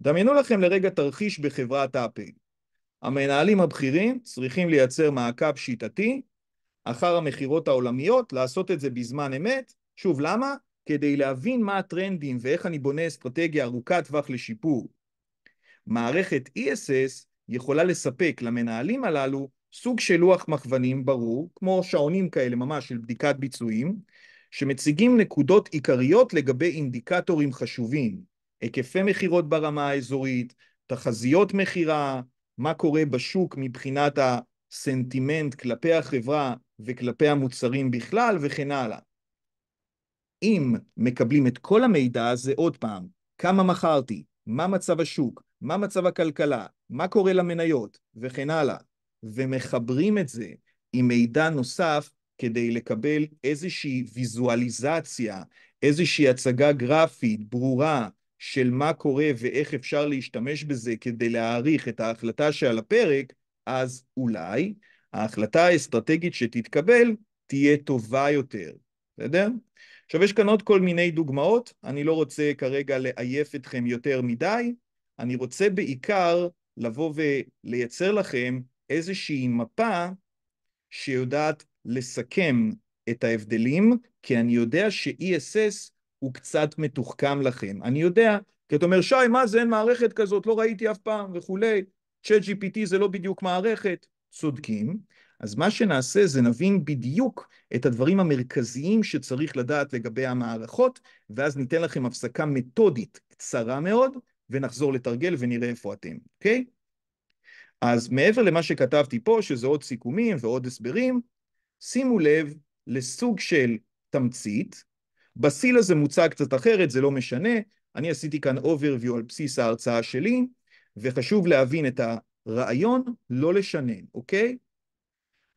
דמיינו לכם לרגע תרחיש בחברת אפל. המנהלים הבכירים צריכים לייצר מעקב שיטתי אחר המכירות העולמיות, לעשות את זה בזמן אמת. שוב, למה? כדי להבין מה הטרנדים ואיך אני בונה אסטרטגיה ארוכת טווח לשיפור. מערכת ESS יכולה לספק למנהלים הללו סוג של לוח מכוונים ברור, כמו שעונים כאלה ממש של בדיקת ביצועים, שמציגים נקודות עיקריות לגבי אינדיקטורים חשובים, היקפי מכירות ברמה האזורית, תחזיות מכירה, מה קורה בשוק מבחינת הסנטימנט כלפי החברה וכלפי המוצרים בכלל וכן הלאה. אם מקבלים את כל המידע הזה, עוד פעם, כמה מכרתי, מה מצב השוק, מה מצב הכלכלה, מה קורה למניות וכן הלאה, ומחברים את זה עם מידע נוסף כדי לקבל איזושהי ויזואליזציה, איזושהי הצגה גרפית ברורה של מה קורה ואיך אפשר להשתמש בזה כדי להעריך את ההחלטה שעל הפרק, אז אולי ההחלטה האסטרטגית שתתקבל תהיה טובה יותר, בסדר? עכשיו יש כאן עוד כל מיני דוגמאות, אני לא רוצה כרגע לעייף אתכם יותר מדי, אני רוצה בעיקר לבוא ולייצר לכם איזושהי מפה שיודעת לסכם את ההבדלים, כי אני יודע ש-ESS הוא קצת מתוחכם לכם. אני יודע, כי אתה אומר, שי, מה זה, אין מערכת כזאת, לא ראיתי אף פעם וכולי, ChatGPT זה לא בדיוק מערכת, צודקים. אז מה שנעשה זה נבין בדיוק את הדברים המרכזיים שצריך לדעת לגבי המערכות, ואז ניתן לכם הפסקה מתודית קצרה מאוד, ונחזור לתרגל ונראה איפה אתם, אוקיי? Okay? אז מעבר למה שכתבתי פה, שזה עוד סיכומים ועוד הסברים, שימו לב לסוג של תמצית. בסיל הזה מוצג קצת אחרת, זה לא משנה. אני עשיתי כאן overview על בסיס ההרצאה שלי, וחשוב להבין את הרעיון, לא לשנן, אוקיי? Okay?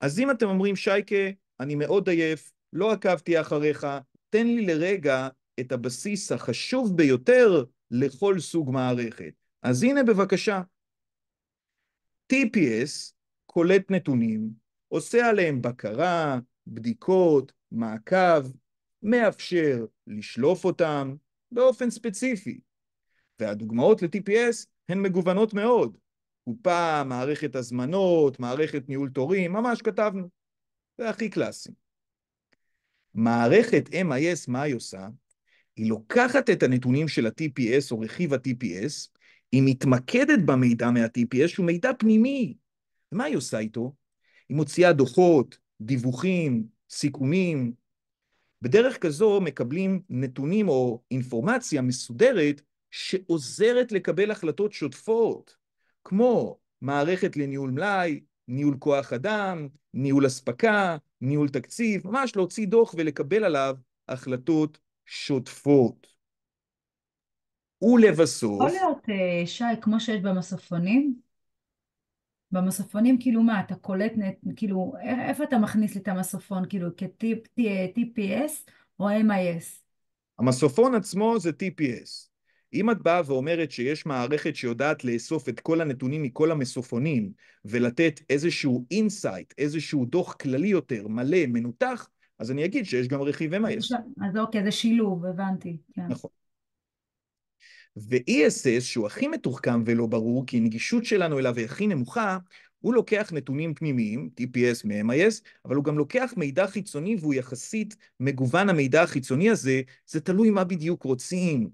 אז אם אתם אומרים, שייקה, אני מאוד עייף, לא עקבתי אחריך, תן לי לרגע את הבסיס החשוב ביותר לכל סוג מערכת. אז הנה בבקשה. TPS קולט נתונים, עושה עליהם בקרה, בדיקות, מעקב, מאפשר לשלוף אותם באופן ספציפי. והדוגמאות ל-TPS הן מגוונות מאוד. קופה, מערכת הזמנות, מערכת ניהול תורים, ממש כתבנו. זה הכי קלאסי. מערכת MIS, מה היא עושה? היא לוקחת את הנתונים של ה-TPS או רכיב ה-TPS, היא מתמקדת במידע מה-TPS שהוא מידע פנימי. ומה היא עושה איתו? היא מוציאה דוחות, דיווחים, סיכומים. בדרך כזו מקבלים נתונים או אינפורמציה מסודרת שעוזרת לקבל החלטות שוטפות. כמו מערכת לניהול מלאי, ניהול כוח אדם, ניהול אספקה, ניהול תקציב, ממש להוציא דוח ולקבל עליו החלטות שוטפות. ולבסוף... יכול להיות, אה, שי, כמו שיש במסופונים? במסופונים, כאילו מה, אתה קולט, כאילו, איפה אתה מכניס לי את המסופון, כאילו, כ-TPS אה, או MIS? המסופון עצמו זה TPS. אם את באה ואומרת שיש מערכת שיודעת לאסוף את כל הנתונים מכל המסופונים ולתת איזשהו אינסייט, איזשהו דוח כללי יותר, מלא, מנותח, אז אני אגיד שיש גם רכיבי מייס. אז אוקיי, זה שילוב, הבנתי. כן. נכון. ו-ESS, שהוא הכי מתוחכם ולא ברור, כי הנגישות שלנו אליו היא הכי נמוכה, הוא לוקח נתונים פנימיים, TPS מ-MIS, אבל הוא גם לוקח מידע חיצוני והוא יחסית מגוון המידע החיצוני הזה, זה תלוי מה בדיוק רוצים.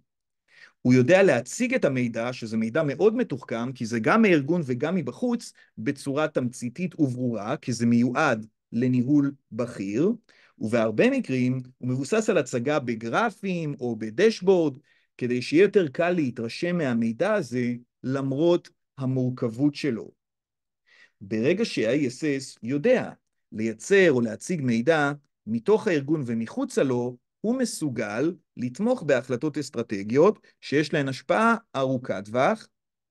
הוא יודע להציג את המידע, שזה מידע מאוד מתוחכם, כי זה גם מארגון וגם מבחוץ, בצורה תמציתית וברורה, כי זה מיועד לניהול בכיר, ובהרבה מקרים הוא מבוסס על הצגה בגרפים או בדשבורד, כדי שיהיה יותר קל להתרשם מהמידע הזה, למרות המורכבות שלו. ברגע שה-ISS יודע לייצר או להציג מידע מתוך הארגון ומחוצה לו, הוא מסוגל לתמוך בהחלטות אסטרטגיות שיש להן השפעה ארוכת טווח,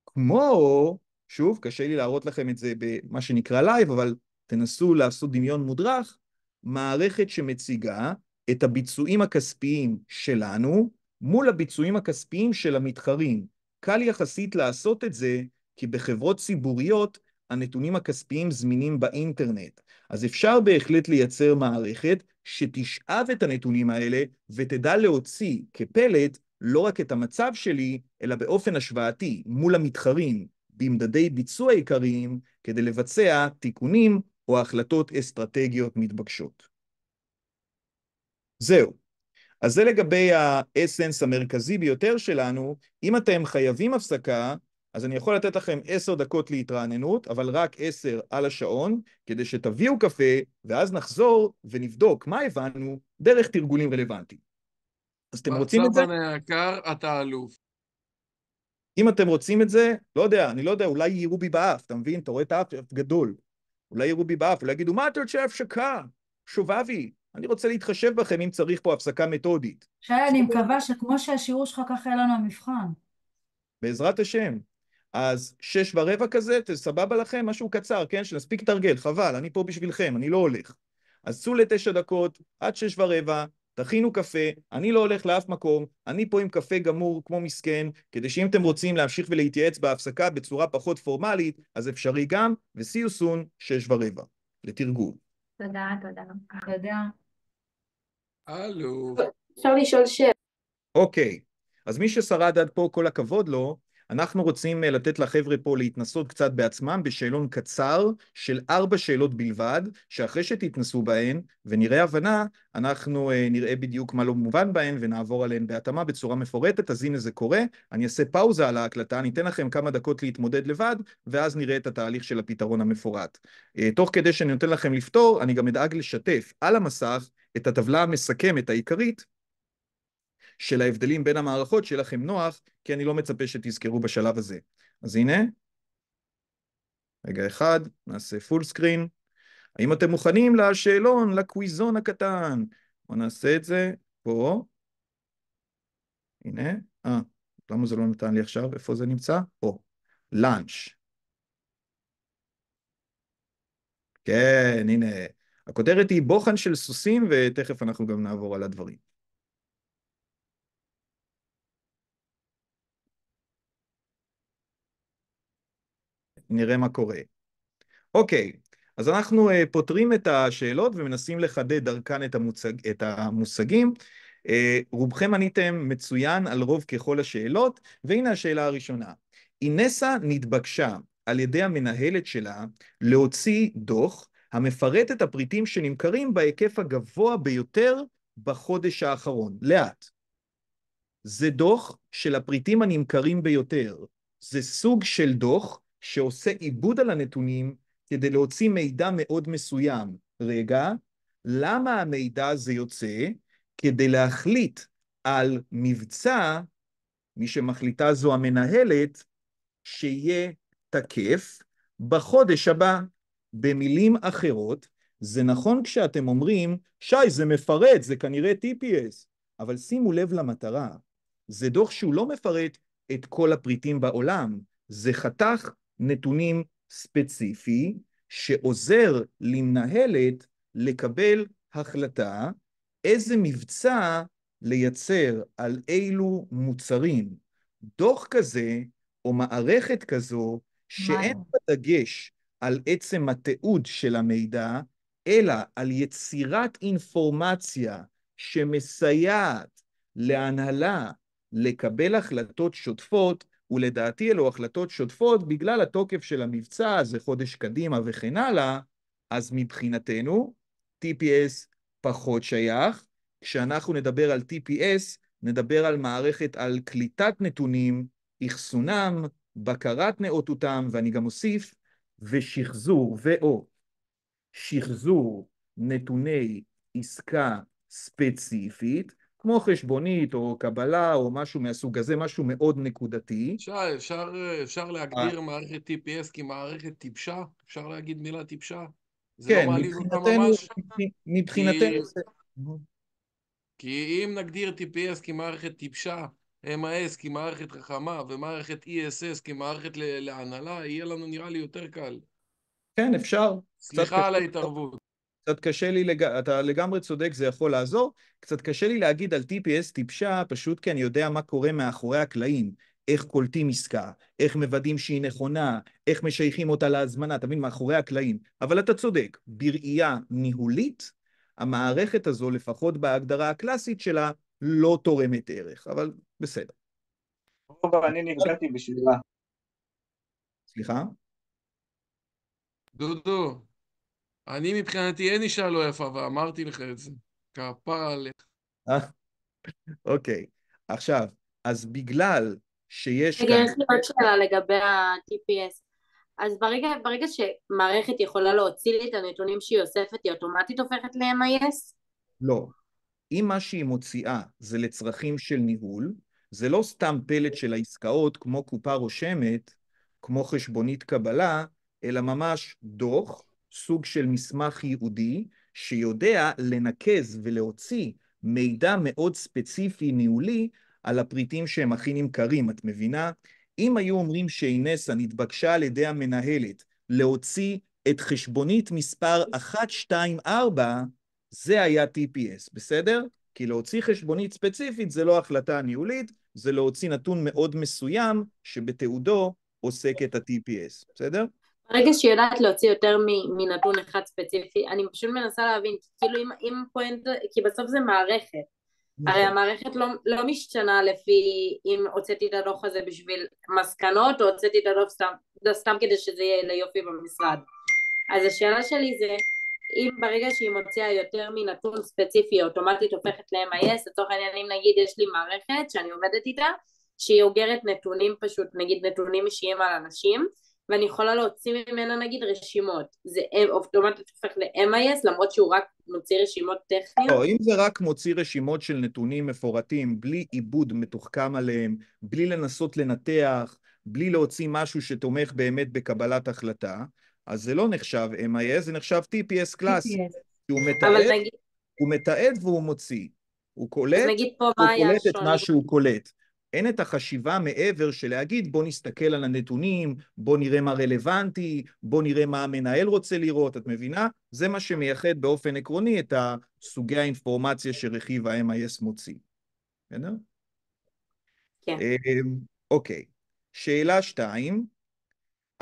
כמו, שוב, קשה לי להראות לכם את זה במה שנקרא לייב, אבל תנסו לעשות דמיון מודרך, מערכת שמציגה את הביצועים הכספיים שלנו מול הביצועים הכספיים של המתחרים. קל יחסית לעשות את זה, כי בחברות ציבוריות הנתונים הכספיים זמינים באינטרנט. אז אפשר בהחלט לייצר מערכת שתשאב את הנתונים האלה ותדע להוציא כפלט לא רק את המצב שלי, אלא באופן השוואתי מול המתחרים במדדי ביצוע עיקריים כדי לבצע תיקונים או החלטות אסטרטגיות מתבקשות. זהו. אז זה לגבי האסנס המרכזי ביותר שלנו. אם אתם חייבים הפסקה, אז אני יכול לתת לכם עשר דקות להתרעננות, אבל רק עשר על השעון, כדי שתביאו קפה, ואז נחזור ונבדוק מה הבנו דרך תרגולים רלוונטיים. אז אתם רוצים את זה? מצבן היקר, אתה אלוף. אם אתם רוצים את זה, לא יודע, אני לא יודע, אולי יירו בי באף, אתה מבין? אתה רואה את האף גדול. אולי יירו בי באף, אולי יגידו, מה אתה רוצה הפסקה? שובבי, אני רוצה להתחשב בכם אם צריך פה הפסקה מתודית. שי, אני מקווה שכמו שהשיעור שלך, ככה יהיה לנו המבחן. בעזרת השם. אז שש ורבע כזה, סבבה לכם? משהו קצר, כן? שנספיק לתרגל, חבל, אני פה בשבילכם, אני לא הולך. אז צאו לתשע דקות, עד שש ורבע, תכינו קפה, אני לא הולך לאף מקום, אני פה עם קפה גמור כמו מסכן, כדי שאם אתם רוצים להמשיך ולהתייעץ בהפסקה בצורה פחות פורמלית, אז אפשרי גם, וסיו סון, שש ורבע. לתרגול. תודה, תודה. תודה. הלו. אפשר לשאול שאלה. אוקיי, אז מי ששרד עד פה, כל הכבוד לו, אנחנו רוצים אה, לתת לחבר'ה פה להתנסות קצת בעצמם בשאלון קצר של ארבע שאלות בלבד, שאחרי שתתנסו בהן ונראה הבנה, אנחנו אה, נראה בדיוק מה לא מובן בהן ונעבור עליהן בהתאמה בצורה מפורטת, אז הנה זה קורה, אני אעשה פאוזה על ההקלטה, אני אתן לכם כמה דקות להתמודד לבד, ואז נראה את התהליך של הפתרון המפורט. אה, תוך כדי שאני נותן לכם לפתור, אני גם אדאג לשתף על המסך את הטבלה המסכמת העיקרית של ההבדלים בין המערכות שיהיה לכם נוח, כי אני לא מצפה שתזכרו בשלב הזה. אז הנה, רגע אחד, נעשה פול סקרין. האם אתם מוכנים לשאלון, לקוויזון הקטן? בואו נעשה את זה פה. הנה, אה, למה זה לא נתן לי עכשיו? איפה זה נמצא? פה, לאנץ'. כן, הנה. הכותרת היא בוחן של סוסים, ותכף אנחנו גם נעבור על הדברים. נראה מה קורה. אוקיי, אז אנחנו אה, פותרים את השאלות ומנסים לחדד דרכן את, המוצג, את המושגים. אה, רובכם עניתם מצוין על רוב ככל השאלות, והנה השאלה הראשונה. אינסה נתבקשה על ידי המנהלת שלה להוציא דוח המפרט את הפריטים שנמכרים בהיקף הגבוה ביותר בחודש האחרון. לאט. זה דוח של הפריטים הנמכרים ביותר. זה סוג של דוח שעושה עיבוד על הנתונים כדי להוציא מידע מאוד מסוים. רגע, למה המידע הזה יוצא? כדי להחליט על מבצע, מי שמחליטה זו המנהלת, שיהיה תקף בחודש הבא. במילים אחרות, זה נכון כשאתם אומרים, שי, זה מפרט, זה כנראה TPS, אבל שימו לב למטרה. זה דוח שהוא לא מפרט את כל הפריטים בעולם, זה חתך נתונים ספציפי שעוזר למנהלת לקבל החלטה איזה מבצע לייצר על אילו מוצרים. דוח כזה או מערכת כזו שאין בה דגש על עצם התיעוד של המידע, אלא על יצירת אינפורמציה שמסייעת להנהלה לקבל החלטות שוטפות, ולדעתי אלו החלטות שוטפות בגלל התוקף של המבצע, זה חודש קדימה וכן הלאה, אז מבחינתנו TPS פחות שייך. כשאנחנו נדבר על TPS, נדבר על מערכת על קליטת נתונים, אחסונם, בקרת נאותותם, ואני גם אוסיף, ושחזור ואו שחזור נתוני עסקה ספציפית, כמו חשבונית או קבלה או משהו מהסוג הזה, משהו מאוד נקודתי. אפשר, אפשר, אפשר להגדיר אה. מערכת TPS כמערכת טיפשה? אפשר להגיד מילה טיפשה? לא כן, לא מבחינתנו, אותה ממש? מבחינתנו זה... כי אם נגדיר TPS כמערכת טיפשה, MIS כמערכת חכמה ומערכת ESS כמערכת להנהלה, יהיה לנו נראה לי יותר קל. כן, אפשר. סליחה על ההתערבות. קצת קשה לי, לג... אתה לגמרי צודק, זה יכול לעזור. קצת קשה לי להגיד על TPS טיפשה, פשוט כי אני יודע מה קורה מאחורי הקלעים. איך קולטים עסקה, איך מוודאים שהיא נכונה, איך משייכים אותה להזמנה, אתה מבין, מאחורי הקלעים. אבל אתה צודק, בראייה ניהולית, המערכת הזו, לפחות בהגדרה הקלאסית שלה, לא תורמת ערך, אבל בסדר. רוב, אני נפגעתי בשבילה. סליחה? דודו, אני מבחינתי אין אישה לא יפה, ואמרתי לך את זה. כפרה עליך. אה, אוקיי. עכשיו, אז בגלל שיש... רגע, יש לי עוד שאלה לגבי ה-TPS. אז ברגע, ברגע שמערכת יכולה להוציא לי את הנתונים שהיא אוספת, היא אוטומטית הופכת ל-MIS? לא. אם מה שהיא מוציאה זה לצרכים של ניהול, זה לא סתם פלט של העסקאות כמו קופה רושמת, כמו חשבונית קבלה, אלא ממש דוח סוג של מסמך ייעודי שיודע לנקז ולהוציא מידע מאוד ספציפי ניהולי על הפריטים שהם הכי נמכרים, את מבינה? אם היו אומרים שאינסה נתבקשה על ידי המנהלת להוציא את חשבונית מספר 124, זה היה TPS, בסדר? כי להוציא חשבונית ספציפית זה לא החלטה ניהולית, זה להוציא נתון מאוד מסוים שבתעודו עוסק את ה-TPS, בסדר? ברגע שהיא יודעת להוציא יותר מנתון אחד ספציפי, אני פשוט מנסה להבין, כאילו אם, אם פואנטה, כי בסוף זה מערכת, נכון. הרי המערכת לא, לא משתנה לפי אם הוצאתי את הדוח הזה בשביל מסקנות, או הוצאתי את הדוח סתם, לא, סתם כדי שזה יהיה ליופי במשרד. אז השאלה שלי זה, אם ברגע שהיא מוציאה יותר מנתון ספציפי, אוטומטית הופכת ל-MIS, לצורך העניין אם נגיד יש לי מערכת שאני עובדת איתה, שהיא אוגרת נתונים פשוט, נגיד נתונים אישיים על אנשים, ואני יכולה להוציא ממנה נגיד רשימות. זה אוטומטית הופך ל-MIS למרות שהוא רק מוציא רשימות טכניות? לא, אם זה רק מוציא רשימות של נתונים מפורטים, בלי עיבוד מתוחכם עליהם, בלי לנסות לנתח, בלי להוציא משהו שתומך באמת בקבלת החלטה, אז זה לא נחשב MIS, זה נחשב TPS קלאסי. הוא מתעד, נגיד... הוא מתעד והוא מוציא. הוא קולט, הוא קולט את מה שהוא קולט. אין את החשיבה מעבר של להגיד בוא נסתכל על הנתונים, בוא נראה מה רלוונטי, בוא נראה מה המנהל רוצה לראות, את מבינה? זה מה שמייחד באופן עקרוני את סוגי האינפורמציה שרכיב ה-MIS מוציא. בסדר? כן. אמ, אוקיי. שאלה שתיים.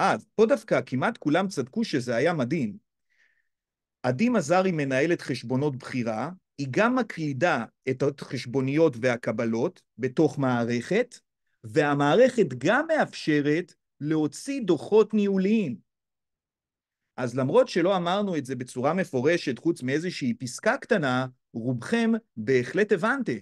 אה, פה דווקא כמעט כולם צדקו שזה היה מדהים. עדי מזרי מנהלת חשבונות בחירה, היא גם מקלידה את החשבוניות והקבלות בתוך מערכת, והמערכת גם מאפשרת להוציא דוחות ניהוליים. אז למרות שלא אמרנו את זה בצורה מפורשת, חוץ מאיזושהי פסקה קטנה, רובכם בהחלט הבנתם.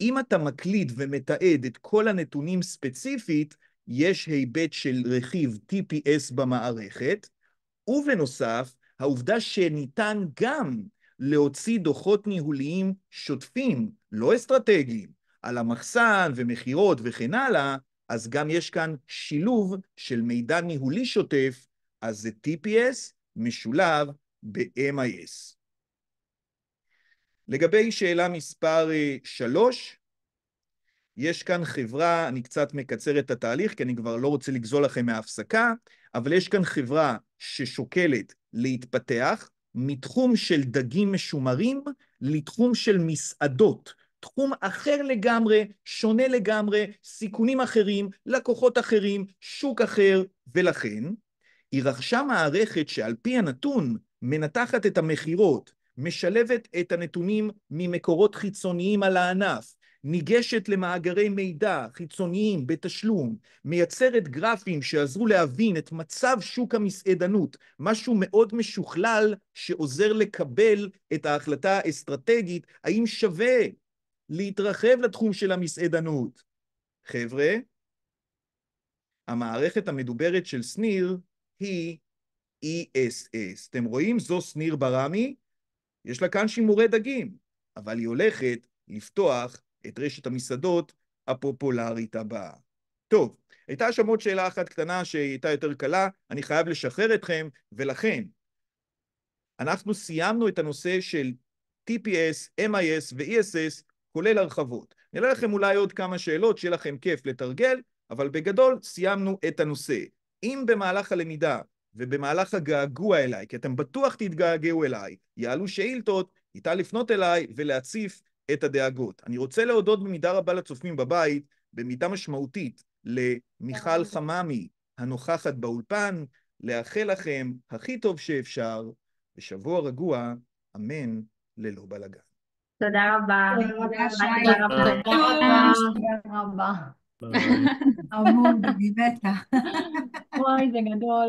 אם אתה מקליד ומתעד את כל הנתונים ספציפית, יש היבט של רכיב TPS במערכת, ובנוסף, העובדה שניתן גם להוציא דוחות ניהוליים שוטפים, לא אסטרטגיים, על המחסן ומכירות וכן הלאה, אז גם יש כאן שילוב של מידע ניהולי שוטף, אז זה TPS משולב ב-MIS. לגבי שאלה מספר 3, אה, יש כאן חברה, אני קצת מקצר את התהליך, כי אני כבר לא רוצה לגזול לכם מההפסקה, אבל יש כאן חברה ששוקלת להתפתח, מתחום של דגים משומרים לתחום של מסעדות. תחום אחר לגמרי, שונה לגמרי, סיכונים אחרים, לקוחות אחרים, שוק אחר, ולכן היא רכשה מערכת שעל פי הנתון מנתחת את המכירות, משלבת את הנתונים ממקורות חיצוניים על הענף, ניגשת למאגרי מידע חיצוניים בתשלום, מייצרת גרפים שעזרו להבין את מצב שוק המסעדנות, משהו מאוד משוכלל שעוזר לקבל את ההחלטה האסטרטגית, האם שווה להתרחב לתחום של המסעדנות. חבר'ה, המערכת המדוברת של שניר היא ESS. אתם רואים? זו שניר ברמי, יש לה כאן שימורי דגים, אבל היא הולכת לפתוח את רשת המסעדות הפופולרית הבאה. טוב, הייתה שם עוד שאלה אחת קטנה שהיא הייתה יותר קלה, אני חייב לשחרר אתכם, ולכן אנחנו סיימנו את הנושא של TPS, MIS ו-ESS, כולל הרחבות. נראה לכם אולי עוד כמה שאלות, שיהיה לכם כיף לתרגל, אבל בגדול סיימנו את הנושא. אם במהלך הלמידה ובמהלך הגעגוע אליי, כי אתם בטוח תתגעגעו אליי, יעלו שאילתות, ניתן לפנות אליי ולהציף את הדאגות. אני רוצה להודות במידה רבה לצופים בבית, במידה משמעותית, למיכל חממי הנוכחת באולפן, לאחל לכם הכי טוב שאפשר, בשבוע רגוע, אמן ללא בלאגן. תודה רבה. תודה רבה. המון, [LAUGHS] באמת. וואי, זה גדול.